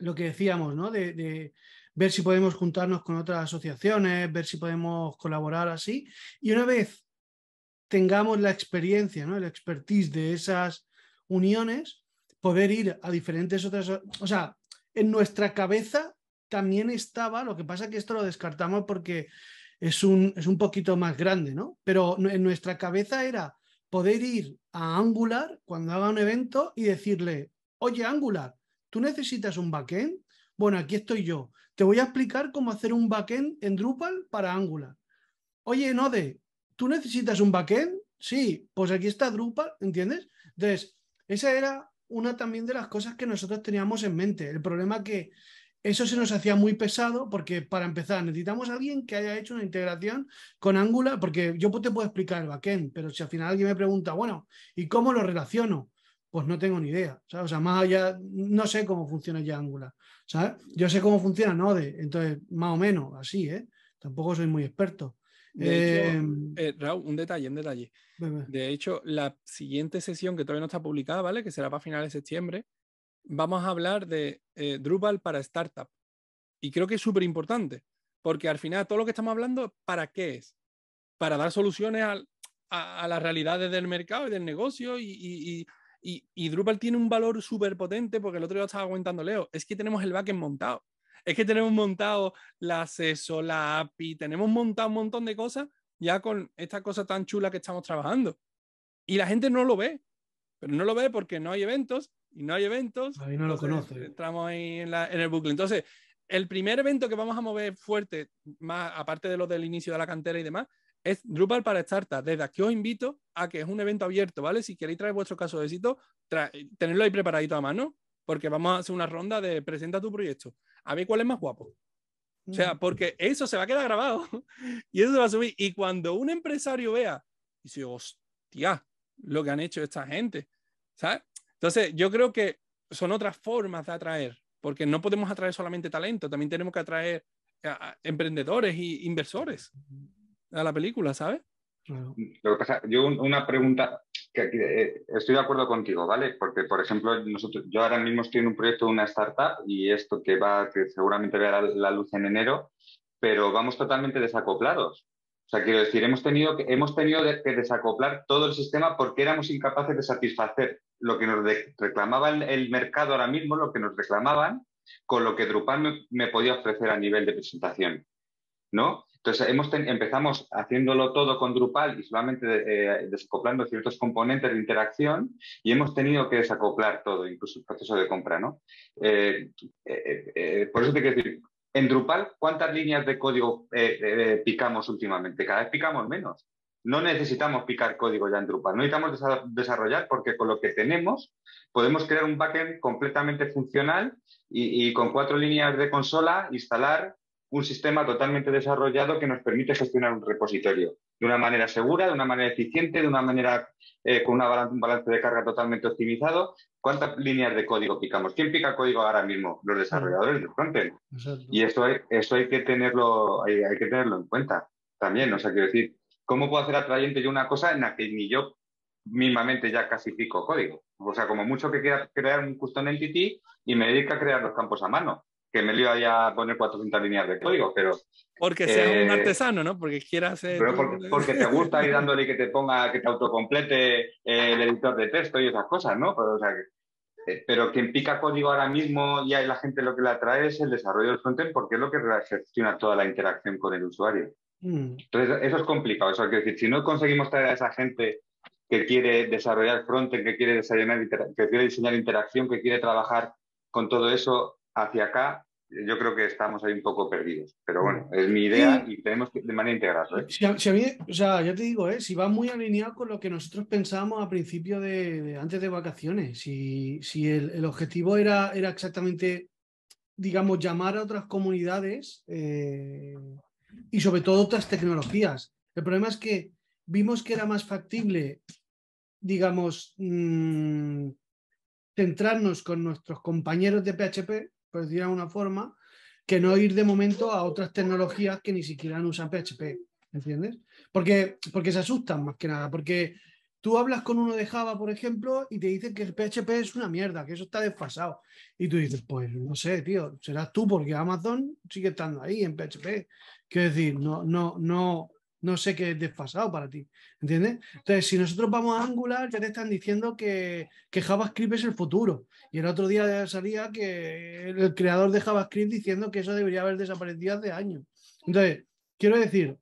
lo que decíamos, ¿no? de, de ver si podemos juntarnos con otras asociaciones, ver si podemos colaborar así. Y una vez tengamos la experiencia, ¿no? el expertise de esas uniones, poder ir a diferentes otras, o sea, en nuestra cabeza también estaba, lo que pasa que esto lo descartamos porque es un, es un poquito más grande, ¿no? Pero en nuestra cabeza era poder ir a Angular cuando haga un evento y decirle, oye Angular, ¿tú necesitas un backend? Bueno, aquí estoy yo. Te voy a explicar cómo hacer un backend en Drupal para Angular. Oye, Node, ¿tú necesitas un backend? Sí, pues aquí está Drupal, ¿entiendes? Entonces, esa era una también de las cosas que nosotros teníamos en mente. El problema que eso se nos hacía muy pesado porque, para empezar, necesitamos a alguien que haya hecho una integración con Angular, porque yo te puedo explicar el backend, pero si al final alguien me pregunta, bueno, ¿y cómo lo relaciono? Pues no tengo ni idea, O sea, más allá, no sé cómo funciona ya Angular, ¿sabes? Yo sé cómo funciona Node, entonces, más o menos, así, ¿eh? Tampoco soy muy experto. Em, eh, Raúl, un detalle, un detalle. De hecho, la siguiente sesión que todavía no está publicada, ¿vale? Que será para finales de septiembre, vamos a hablar de eh, Drupal para startup. Y creo que es súper importante, porque al final todo lo que estamos hablando, ¿para qué es? Para dar soluciones a, las realidades del mercado y del negocio. Y, y, Drupal tiene un valor súper potente, porque el otro día estaba comentando Leo, es que tenemos el backend montado. Es que tenemos montado la acceso, la API, tenemos montado un montón de cosas ya con esta cosa tan chula que estamos trabajando. Y la gente no lo ve, pero no lo ve porque no hay eventos, y no hay eventos. Ahí no lo conozco. Entramos ahí en, el bucle. Entonces, el primer evento que vamos a mover fuerte, más aparte de los del inicio de la cantera y demás, es Drupal para Startups. Desde aquí os invito a que es un evento abierto, ¿vale? Si queréis traer vuestro caso de éxito, tenerlo ahí preparadito a mano, porque vamos a hacer una ronda de presenta tu proyecto. A ver cuál es más guapo. O sea, mm. porque eso se va a quedar grabado y eso se va a subir. Y cuando un empresario vea y dice, hostia, lo que han hecho esta gente, ¿sabes? Entonces, yo creo que son otras formas de atraer, porque no podemos atraer solamente talento, también tenemos que atraer emprendedores e inversores a la película, ¿sabes? Lo que pasa, yo una pregunta que eh, estoy de acuerdo contigo, ¿vale? Porque, por ejemplo, nosotros, yo ahora mismo estoy en un proyecto de una startup y esto que va, que seguramente verá la, la luz en enero, pero vamos totalmente desacoplados. O sea, quiero decir, hemos tenido, hemos tenido que desacoplar todo el sistema porque éramos incapaces de satisfacer lo que nos reclamaba el mercado ahora mismo, lo que nos reclamaban, con lo que Drupal me, podía ofrecer a nivel de presentación. Entonces hemos empezamos haciéndolo todo con Drupal y solamente eh, desacoplando ciertos componentes de interacción y hemos tenido que desacoplar todo, incluso el proceso de compra. ¿no? Eh, eh, por eso te quiero decir, en Drupal, ¿cuántas líneas de código picamos últimamente? Cada vez picamos menos. No necesitamos picar código ya en Drupal, no necesitamos desarrollar porque con lo que tenemos podemos crear un backend completamente funcional y, con cuatro líneas de consola instalar un sistema totalmente desarrollado que nos permite gestionar un repositorio de una manera segura, de una manera eficiente, de una manera eh, con un balance de carga totalmente optimizado. ¿Cuántas líneas de código picamos? ¿Quién pica código ahora mismo? Los desarrolladores de frontend. Y esto hay, que tenerlo, eh, hay, que tenerlo en cuenta también. O sea, quiero decir, ¿cómo puedo hacer atrayente yo una cosa en la que ni yo mismamente ya clasifico código? O sea, como mucho que quiera crear un custom entity y me dedica a crear los campos a mano, que me lío iba a poner 400 líneas de código, pero... Porque sea un eh, artesano, ¿no? Porque quiera hacer... Pero porque, te gusta ir dándole que te ponga, que te autocomplete eh, el editor de texto y esas cosas, ¿no? Pero, o sea, eh, pero quien pica código ahora mismo y a la gente lo que le atrae es el desarrollo del frontend porque es lo que reacciona toda la interacción con el usuario. Mm. Entonces, eso es complicado. Eso si no conseguimos traer a esa gente que quiere desarrollar frontend, que quiere, desarrollar, que quiere diseñar interacción, que quiere trabajar con todo eso hacia acá, yo creo que estamos ahí un poco perdidos. Pero bueno, mm. es mi idea y tenemos que de manera integral. ¿eh? o sea, ya te digo, ¿eh? si va muy alineado con lo que nosotros pensábamos a principio de, antes de vacaciones, si, si el, objetivo era, era exactamente, digamos, llamar a otras comunidades. Eh y sobre todo otras tecnologías. El problema es que vimos que era más factible, digamos, mm, centrarnos con nuestros compañeros de PHP, por decirlo de alguna forma, que no ir de momento a otras tecnologías que ni siquiera usan PHP, ¿entiendes? Porque, porque se asustan más que nada, porque Tú hablas con uno de Java, por ejemplo, y te dicen que PHP es una mierda, que eso está desfasado. Y tú dices, pues no sé, tío, serás tú, porque Amazon sigue estando ahí en PHP. Quiero decir, no, no, no, no sé qué es desfasado para ti. ¿Entiendes? Entonces, si nosotros vamos a Angular, ya te están diciendo que, que JavaScript es el futuro. Y el otro día salía que el creador de JavaScript diciendo que eso debería haber desaparecido hace años. Entonces, quiero decir,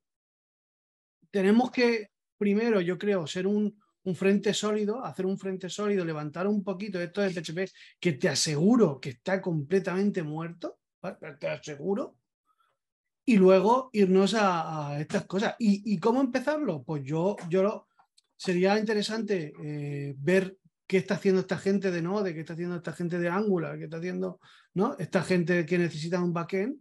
tenemos que primero, yo creo, ser un, un frente sólido, hacer un frente sólido, levantar un poquito esto de PHP, que te aseguro que está completamente muerto, te aseguro, y luego irnos a, estas cosas. ¿Y, cómo empezarlo? Pues yo, yo lo, sería interesante eh, ver qué está haciendo esta gente de Node, qué está haciendo esta gente de Angular, qué está haciendo ¿no? esta gente que necesita un backend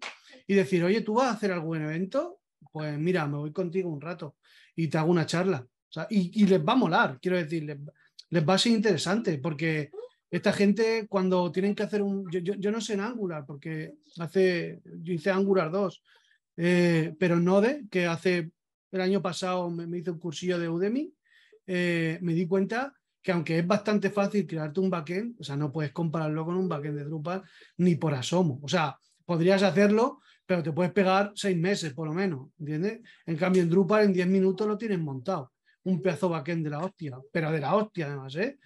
y decir, oye, tú vas a hacer algún evento, pues mira, me voy contigo un rato y te hago una charla y, les va a molar, quiero decir, les, va a ser interesante, porque esta gente cuando tienen que hacer un... Yo, no sé en Angular, porque hace, yo hice Angular 2, eh, pero pero Node, que hace el año pasado me, hice un cursillo de Udemy, eh, me di cuenta que aunque es bastante fácil crearte un backend, o sea, no puedes compararlo con un backend de Drupal ni por asomo. O sea, podrías hacerlo, pero te puedes pegar seis meses por lo menos, ¿entiendes? En cambio, en Drupal en diez minutos lo tienes montado un pedazo backend de la hostia, pero de la hostia además, ¿eh?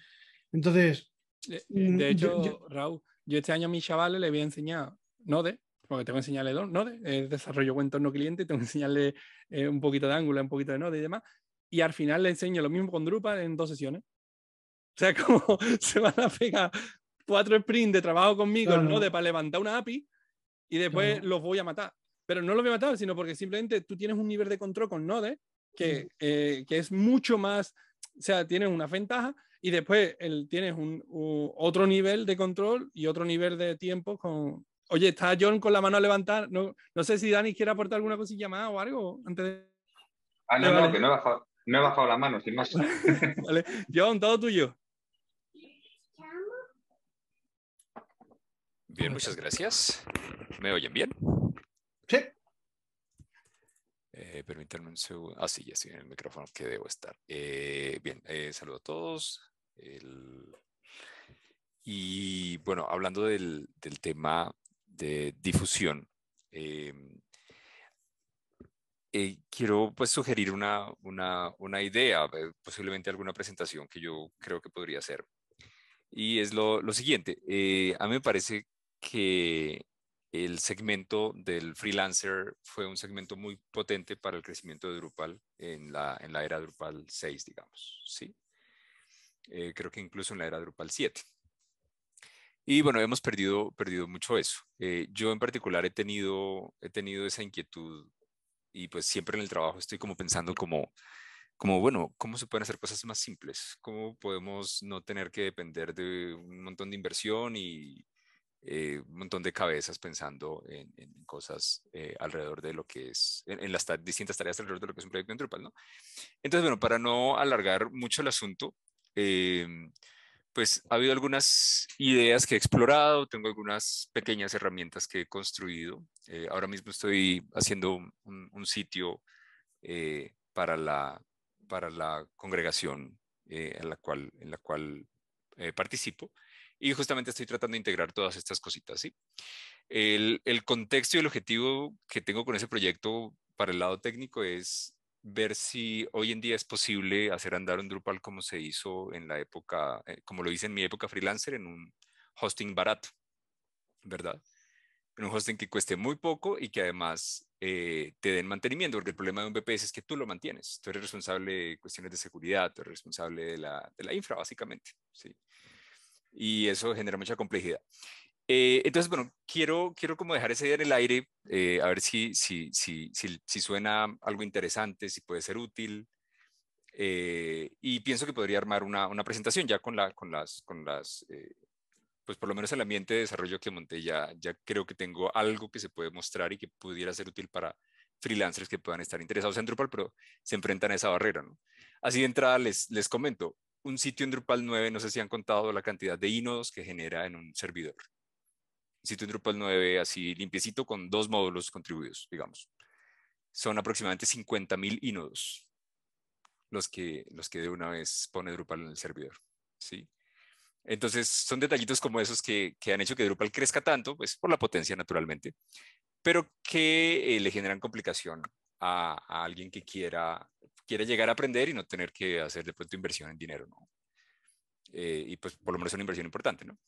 Entonces... Eh, eh, mm, de, hecho, Raúl, yo este año a mis chavales les voy a enseñar Node, porque tengo que enseñarle Node, eh, desarrollo buen entorno cliente, tengo que enseñarle un poquito de Angular, un poquito de Node y demás, y al final le enseño lo mismo con Drupal en dos sesiones. O sea, como se van a pegar cuatro sprints de trabajo conmigo en Node para levantar una API y después los voy a matar. Pero no los voy a matar, sino porque simplemente tú tienes un nivel de control con Node eh, que, es mucho más, o sea, tiene una ventaja y después él tienes un, otro nivel de control y otro nivel de tiempo con... Oye, está John con la mano levantada. No, no sé si Dani quiere aportar alguna cosilla más o algo antes de... Ah, no, no, que no he bajado, no he bajado la mano, sin más. John, todo tuyo. Bien, muchas gracias. ¿Me oyen bien? Sí. Eh, permítanme un segundo. Ah, sí, ya estoy en el micrófono que debo estar. Eh, bien, eh, saludo a todos. Y bueno, hablando del, tema de difusión, em, eh, quiero pues sugerir una, idea, posiblemente alguna presentación que yo creo que podría hacer. Y es lo siguiente, a mí me parece que el segmento del freelancer fue un segmento muy potente para el crecimiento de Drupal en la, en la era Drupal 6, digamos, ¿sí? Eh, creo que incluso en la era Drupal 7. Y bueno, hemos perdido, perdido mucho eso. Eh, yo en particular he tenido, he tenido esa inquietud y pues siempre en el trabajo estoy como pensando como, como, bueno, ¿cómo se pueden hacer cosas más simples? ¿Cómo podemos no tener que depender de un montón de inversión y, eh, un montón de cabezas pensando en, cosas eh, alrededor de lo que es, en, las distintas tareas alrededor de lo que es un proyecto en Drupal, ¿no? Entonces, bueno, para no alargar mucho el asunto, em, pues ha habido algunas ideas que he explorado, tengo algunas pequeñas herramientas que he construido. Eh, ahora mismo estoy haciendo un, un sitio para, la, para la congregación en la cual, en la cual participo. Y justamente estoy tratando de integrar todas estas cositas, ¿sí? El, el contexto y el objetivo que tengo con ese proyecto para el lado técnico es ver si hoy en día es posible hacer andar un Drupal como se hizo en la época, eh, como lo hice en mi época freelancer, en un hosting barato, ¿verdad? En un hosting que cueste muy poco y que además eh, te den mantenimiento, porque el problema de un VPS es que tú lo mantienes, tú eres responsable de cuestiones de seguridad, tú eres responsable de la, de la infra, básicamente, ¿sí? y eso genera mucha complejidad. Eh, entonces, bueno, quiero, quiero como dejar esa idea en el aire, eh, a ver si, si, si, si, suena algo interesante, si puede ser útil. Eh, y pienso que podría armar una, una, presentación ya con, la, con las, con las pues por lo menos el ambiente de desarrollo que monté, ya, ya creo que tengo algo que se puede mostrar y que pudiera ser útil para freelancers que puedan estar interesados en Drupal, pero se enfrentan a esa barrera. Así de entrada les, les comento, un sitio en Drupal 9, no sé si han contado la cantidad de ínodos que genera en un servidor. Un sitio en Drupal 9 así limpiecito con dos módulos contribuidos, digamos. Son aproximadamente 50.000 ínodos los que, los que de una vez pone Drupal en el servidor. ¿sí? Entonces, son detallitos como esos que, que han hecho que Drupal crezca tanto, pues por la potencia naturalmente, pero que eh, le generan complicación a, alguien que quiera quiere llegar a aprender y no tener que hacer de pronto inversión en dinero, ¿no? Eh, y pues por lo menos es una inversión importante, ¿no?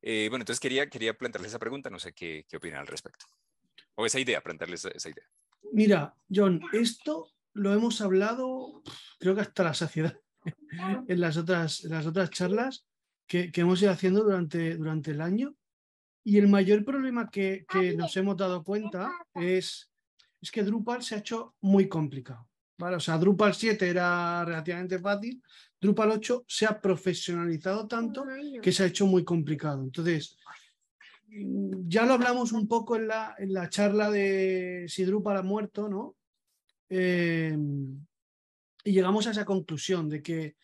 Eh, bueno, entonces quería, quería plantearles esa pregunta, no sé qué, qué opinan al respecto. O esa idea, plantearles esa, idea. Mira, John, esto lo hemos hablado, creo que hasta la saciedad, en las otras, las otras charlas que, hemos ido haciendo durante, durante el año. Y el mayor problema que, que nos hemos dado cuenta es, es que Drupal se ha hecho muy complicado. O sea, Drupal 7 era relativamente fácil, Drupal 8 se ha profesionalizado tanto que se ha hecho muy complicado. Entonces, ya lo hablamos un poco en la, charla de si Drupal ha muerto, ¿no? Eh, y llegamos a esa conclusión de que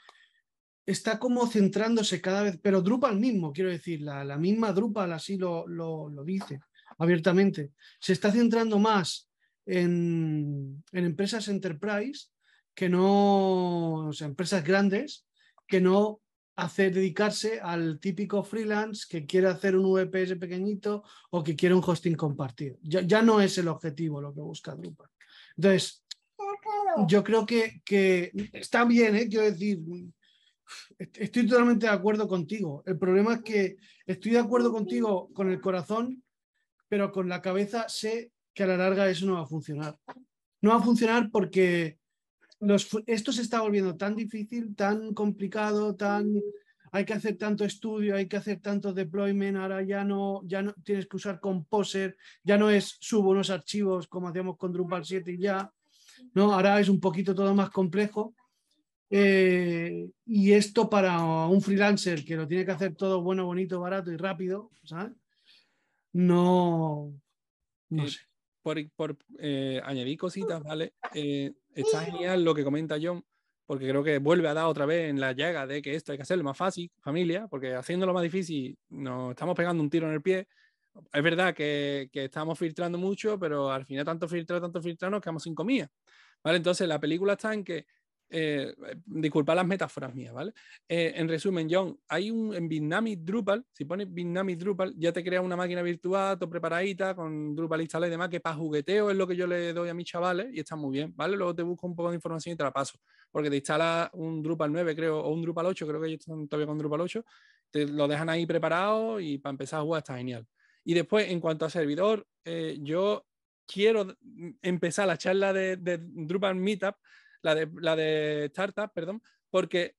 está como centrándose cada vez, pero Drupal mismo, quiero decir, la, misma Drupal así lo, lo, lo dice abiertamente, se está centrando más en, empresas enterprise, que no, o sea, empresas grandes, que no hacer dedicarse al típico freelance que quiere hacer un VPS pequeñito o que quiere un hosting compartido. Ya, no es el objetivo lo que busca Drupal. Entonces, yo creo que, que está bien, ¿eh? quiero decir, estoy totalmente de acuerdo contigo. El problema es que estoy de acuerdo contigo con el corazón, pero con la cabeza sé que a la larga eso no va a funcionar. No va a funcionar porque los, esto se está volviendo tan difícil, tan complicado, tan hay que hacer tanto estudio, hay que hacer tanto deployment, ahora ya no, ya no tienes que usar Composer, ya no es subo unos archivos como hacíamos con Drupal 7 y ya, no, ahora es un poquito todo más complejo. Eh, y esto para un freelancer que lo tiene que hacer todo bueno, bonito, barato y rápido, No, no eh, sé por, eh, añadir cositas, ¿vale? Eh, está genial lo que comenta John, porque creo que vuelve a dar otra vez en la llaga de que esto hay que hacerlo más fácil, familia, porque haciéndolo más difícil nos estamos pegando un tiro en el pie. Es verdad que, estamos filtrando mucho, pero al final tanto filtrar, tanto nos quedamos sin comida. ¿Vale? Entonces la película está en que eh, eh disculpad las metáforas mías, ¿vale? Eh, en resumen, John, hay un en Bitnami Drupal, si pones Bitnami Drupal, ya te crea una máquina virtual, todo preparadita, con Drupal instalado y demás, que para jugueteo es lo que yo le doy a mis chavales y está muy bien, ¿vale? Luego te busco un poco de información y te la paso, porque te instala un Drupal 9, creo, o un Drupal 8, creo que ellos están todavía con Drupal 8, te lo dejan ahí preparado y para empezar a jugar está genial. Y después, en cuanto a servidor, eh, yo quiero empezar la charla de Drupal Meetup la de, la de startup, perdón, porque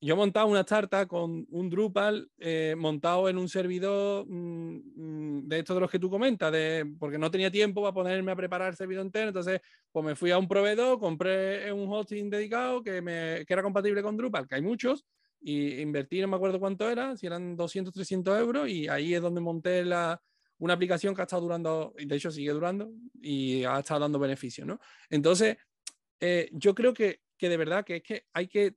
yo montaba una startup con un Drupal eh, montado en un servidor mm, mm, de estos de los que tú comentas, de, porque no tenía tiempo para ponerme a preparar el servidor entero. Entonces, pues me fui a un proveedor, compré un hosting dedicado que, me, era compatible con Drupal, que hay muchos, y invertí, no me acuerdo cuánto era, si eran 200, 300 euros, y ahí es donde monté la, una aplicación que ha estado durando, y de hecho sigue durando, y ha estado dando beneficios, ¿no? Entonces, eh, yo creo que, de verdad que es que hay que,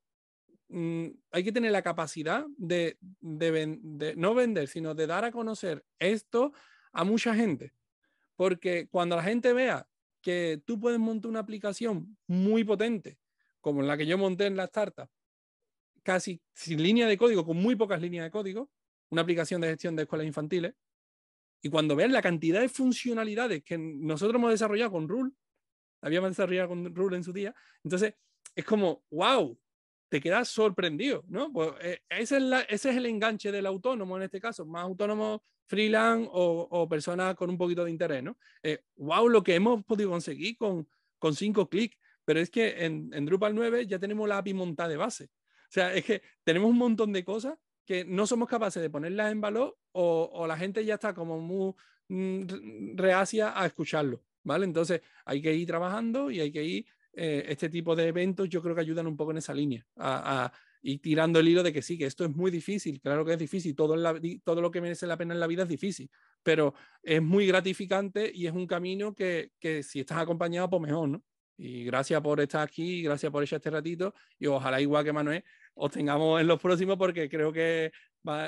mm, hay que tener la capacidad de, no vender, sino de dar a conocer esto a mucha gente. Porque cuando la gente vea que tú puedes montar una aplicación muy potente, como la que yo monté en la startup, casi sin línea de código, con muy pocas líneas de código, una aplicación de gestión de escuelas infantiles, y cuando vean la cantidad de funcionalidades que nosotros hemos desarrollado con Rule, había habíamos desarrollado con Rural en su día. Entonces, es como, wow, te quedas sorprendido, ¿no? Pues, eh, ese, es el enganche del autónomo en este caso, más autónomo freelance o, o personas con un poquito de interés, ¿no? wow, eh, lo que hemos podido conseguir con, cinco clics, pero es que en, Drupal 9 ya tenemos la API montada de base. O sea, es que tenemos un montón de cosas que no somos capaces de ponerlas en valor o, la gente ya está como muy mm, reacia a escucharlo. Entonces hay que ir trabajando y hay que ir, eh, este tipo de eventos yo creo que ayudan un poco en esa línea, a, ir tirando el hilo de que sí, que esto es muy difícil, claro que es difícil, todo, todo lo que merece la pena en la vida es difícil, pero es muy gratificante y es un camino que, que si estás acompañado, pues mejor, ¿no? Y gracias por estar aquí, gracias por echar este ratito y ojalá igual que Manuel os tengamos en los próximos porque creo que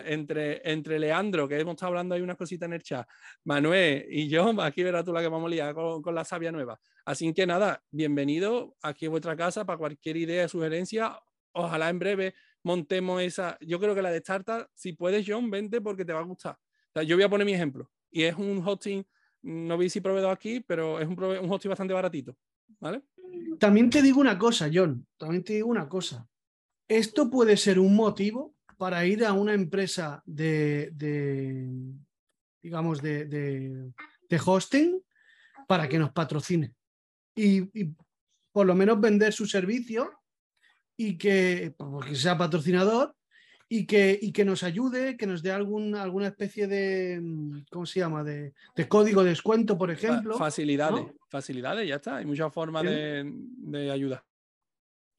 entre, entre Leandro, que hemos estado hablando hay unas cositas en el chat, Manuel y yo, aquí verás tú la que vamos a liar con, la sabia nueva. Así que nada, bienvenido aquí a vuestra casa para cualquier idea, sugerencia. Ojalá en breve montemos esa. Yo creo que la de Startup, si puedes, John, vente porque te va a gustar. yo voy a poner mi ejemplo. Y es un hosting, no vi si proveedor aquí, pero es un, un hosting bastante baratito. ¿Vale? También te digo una cosa, John. También te digo una cosa. Esto puede ser un motivo para ir a una empresa de, digamos, de, hosting para que nos patrocine y, por lo menos vender su servicio y pues, que, sea patrocinador y que, y que nos ayude, que nos dé algún, alguna especie de, ¿cómo se llama?, de, código de descuento, por ejemplo. Facilidades, facilidades, ya está. Hay muchas formas de, de ayuda.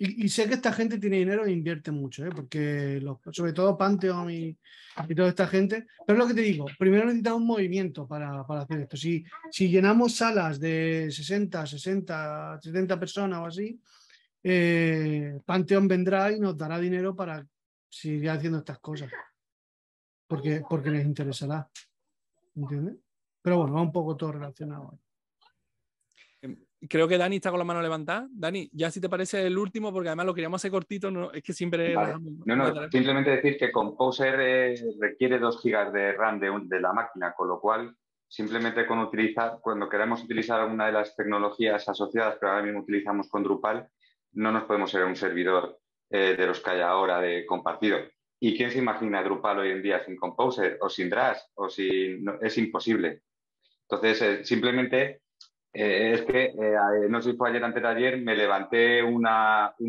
Y, sé que esta gente tiene dinero e invierte mucho, ¿eh? porque sobre todo Panteón y, y, toda esta gente. Pero es lo que te digo, primero necesitamos un movimiento para, hacer esto. Si, si llenamos salas de 60, 60, 70 personas o así, eh, Panteón vendrá y nos dará dinero para seguir haciendo estas cosas. Porque, les interesará. ¿Entiendes? Pero bueno, va un poco todo relacionado. Em, creo que Dani está con la mano levantada. Dani, ya si te parece el último, porque además lo queríamos hacer cortito, es que siempre... No, no, simplemente decir que Composer requiere 2 GB de RAM de, la máquina, con lo cual simplemente con utilizar, cuando queremos utilizar alguna de las tecnologías asociadas, pero ahora mismo utilizamos con Drupal, no nos podemos ser un servidor eh, de los que hay ahora de compartido. ¿Y quién se imagina Drupal hoy en día sin Composer o sin DRAS O sin... es imposible. Entonces, eh, simplemente eh, es que, eh, no sé si fue ayer antes de ayer, me levanté un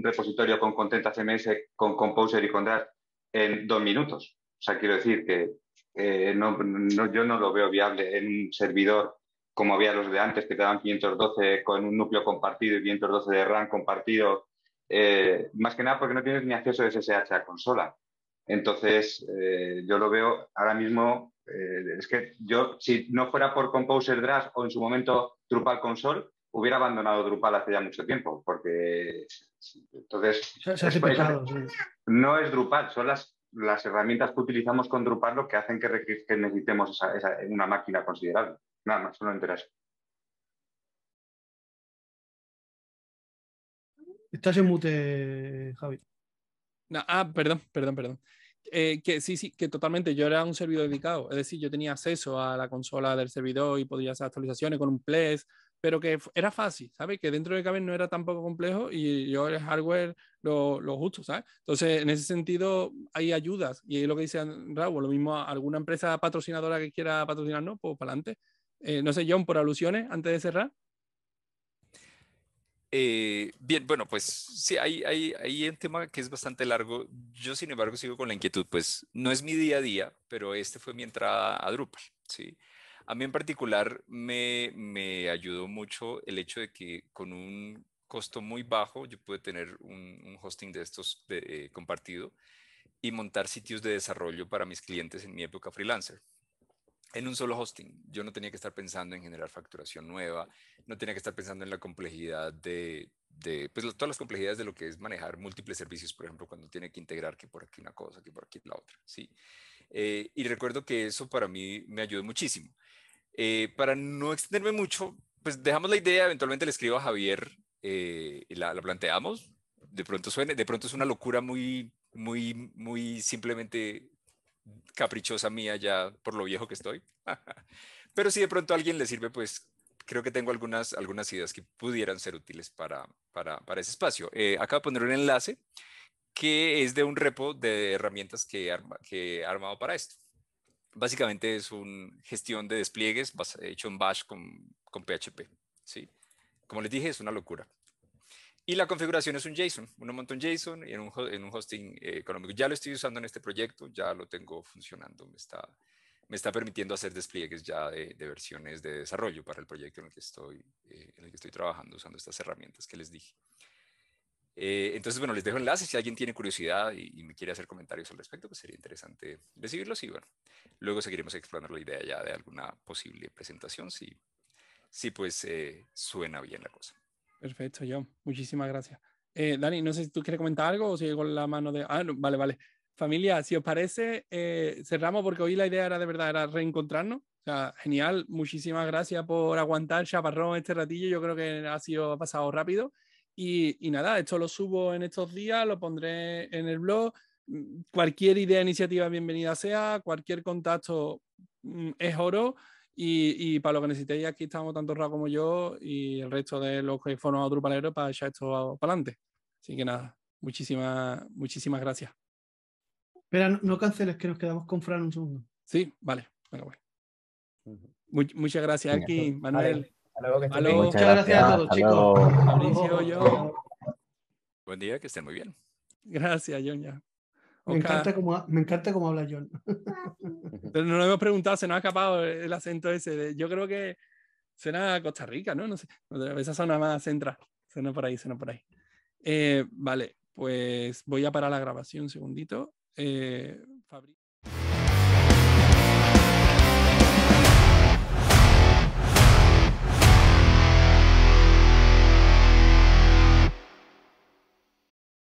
repositorio con Content CMS, con Composer y con Draft en dos minutos. O sea, quiero decir que eh, no, yo no lo veo viable en un servidor como había los de antes, que te daban 512 con un núcleo compartido y 512 de RAM compartido, más que nada porque no tienes ni acceso de SSH a consola. Entonces, yo lo veo ahora mismo eh, es que yo, si no fuera por Composer Draft o en su momento Drupal Console, hubiera abandonado Drupal hace ya mucho tiempo, porque entonces no es Drupal, son las, las herramientas que utilizamos con Drupal lo que hacen que, necesitemos una máquina considerable. Nada más, solo interesa. Estás en mute, Javi. ah, perdón, perdón, perdón. Eh, que sí, sí, que totalmente. Yo era un servidor dedicado, es decir, yo tenía acceso a la consola del servidor y podía hacer actualizaciones con un PLES, pero que era fácil, ¿sabes? Que dentro de Cabin no era tan poco complejo y yo el hardware lo, lo, justo, ¿sabes? Entonces, en ese sentido, hay ayudas y es lo que dice Raúl, lo mismo alguna empresa patrocinadora que quiera patrocinarnos, pues para adelante. Eh, no sé, John, por alusiones, antes de cerrar. Eh, bien, bueno, pues sí, hay, un tema que es bastante largo. Yo, sin embargo, sigo con la inquietud, pues no es mi día a día, pero este fue mi entrada a Drupal, ¿sí? A mí en particular me, me ayudó mucho el hecho de que con un costo muy bajo yo pude tener un, hosting de estos eh, compartido y montar sitios de desarrollo para mis clientes en mi época freelancer en un solo hosting. Yo no tenía que estar pensando en generar facturación nueva, no tenía que estar pensando en la complejidad de, de pues, todas las complejidades de lo que es manejar múltiples servicios, por ejemplo, cuando tiene que integrar que por aquí una cosa, que por aquí la otra, ¿sí? Eh, y recuerdo que eso para mí me ayudó muchísimo. Eh, para no extenderme mucho, pues dejamos la idea, eventualmente le escribo a Javier, eh, la, la, planteamos, de pronto suene, de pronto es una locura muy, muy, muy simplemente caprichosa mía ya por lo viejo que estoy. Pero si de pronto a alguien le sirve, pues creo que tengo algunas, algunas ideas que pudieran ser útiles para, para, ese espacio. Eh, acabo de poner un enlace que es de un repo de herramientas que, he armado para esto. Básicamente es una gestión de despliegues hecho en Bash con, PHP. ¿sí? Como les dije, es una locura. Y la configuración es un JSON, un montón un JSON en un, hosting eh, económico. Ya lo estoy usando en este proyecto, ya lo tengo funcionando, me está, me está permitiendo hacer despliegues ya de, versiones de desarrollo para el proyecto en el que estoy, eh, en que estoy trabajando usando estas herramientas que les dije. Eh, entonces, bueno, les dejo enlaces. Si alguien tiene curiosidad y, y, me quiere hacer comentarios al respecto, pues sería interesante recibirlos. Y bueno, luego seguiremos explorando la idea ya de alguna posible presentación, si, si pues suena bien la cosa. Perfecto, John. Muchísimas gracias. Eh, Dani, no sé si tú quieres comentar algo o si con la mano de... Ah, vale, vale. Familia, si os parece, eh, cerramos porque hoy la idea era de verdad, era reencontrarnos. genial. Muchísimas gracias por aguantar, chaparrón, este ratillo. Yo creo que ha sido pasado rápido. Y, y, nada, esto lo subo en estos días, lo pondré en el blog. Mm, cualquier idea, iniciativa, bienvenida sea. Cualquier contacto mm, es oro. Y, para lo que necesitéis, aquí estamos tanto Ra como yo y el resto de los que forman a otro palero para echar esto para adelante. Así que nada, muchísimas, muchísimas gracias. Espera, no, canceles, que nos quedamos con Fran un segundo. Sí, vale. Venga, muchas gracias, aquí, Manuel. Muchas gracias a todos, chicos. yo. Buen día, que estén muy bien. Gracias, John. Me, encanta cómo, me encanta habla John. Pero no lo hemos preguntado, se nos ha escapado el acento ese. yo creo que suena Costa Rica, ¿no? No sé. Esa zona más central. Suena por ahí, suena por ahí. Eh, vale, pues voy a parar la grabación un segundito. Eh,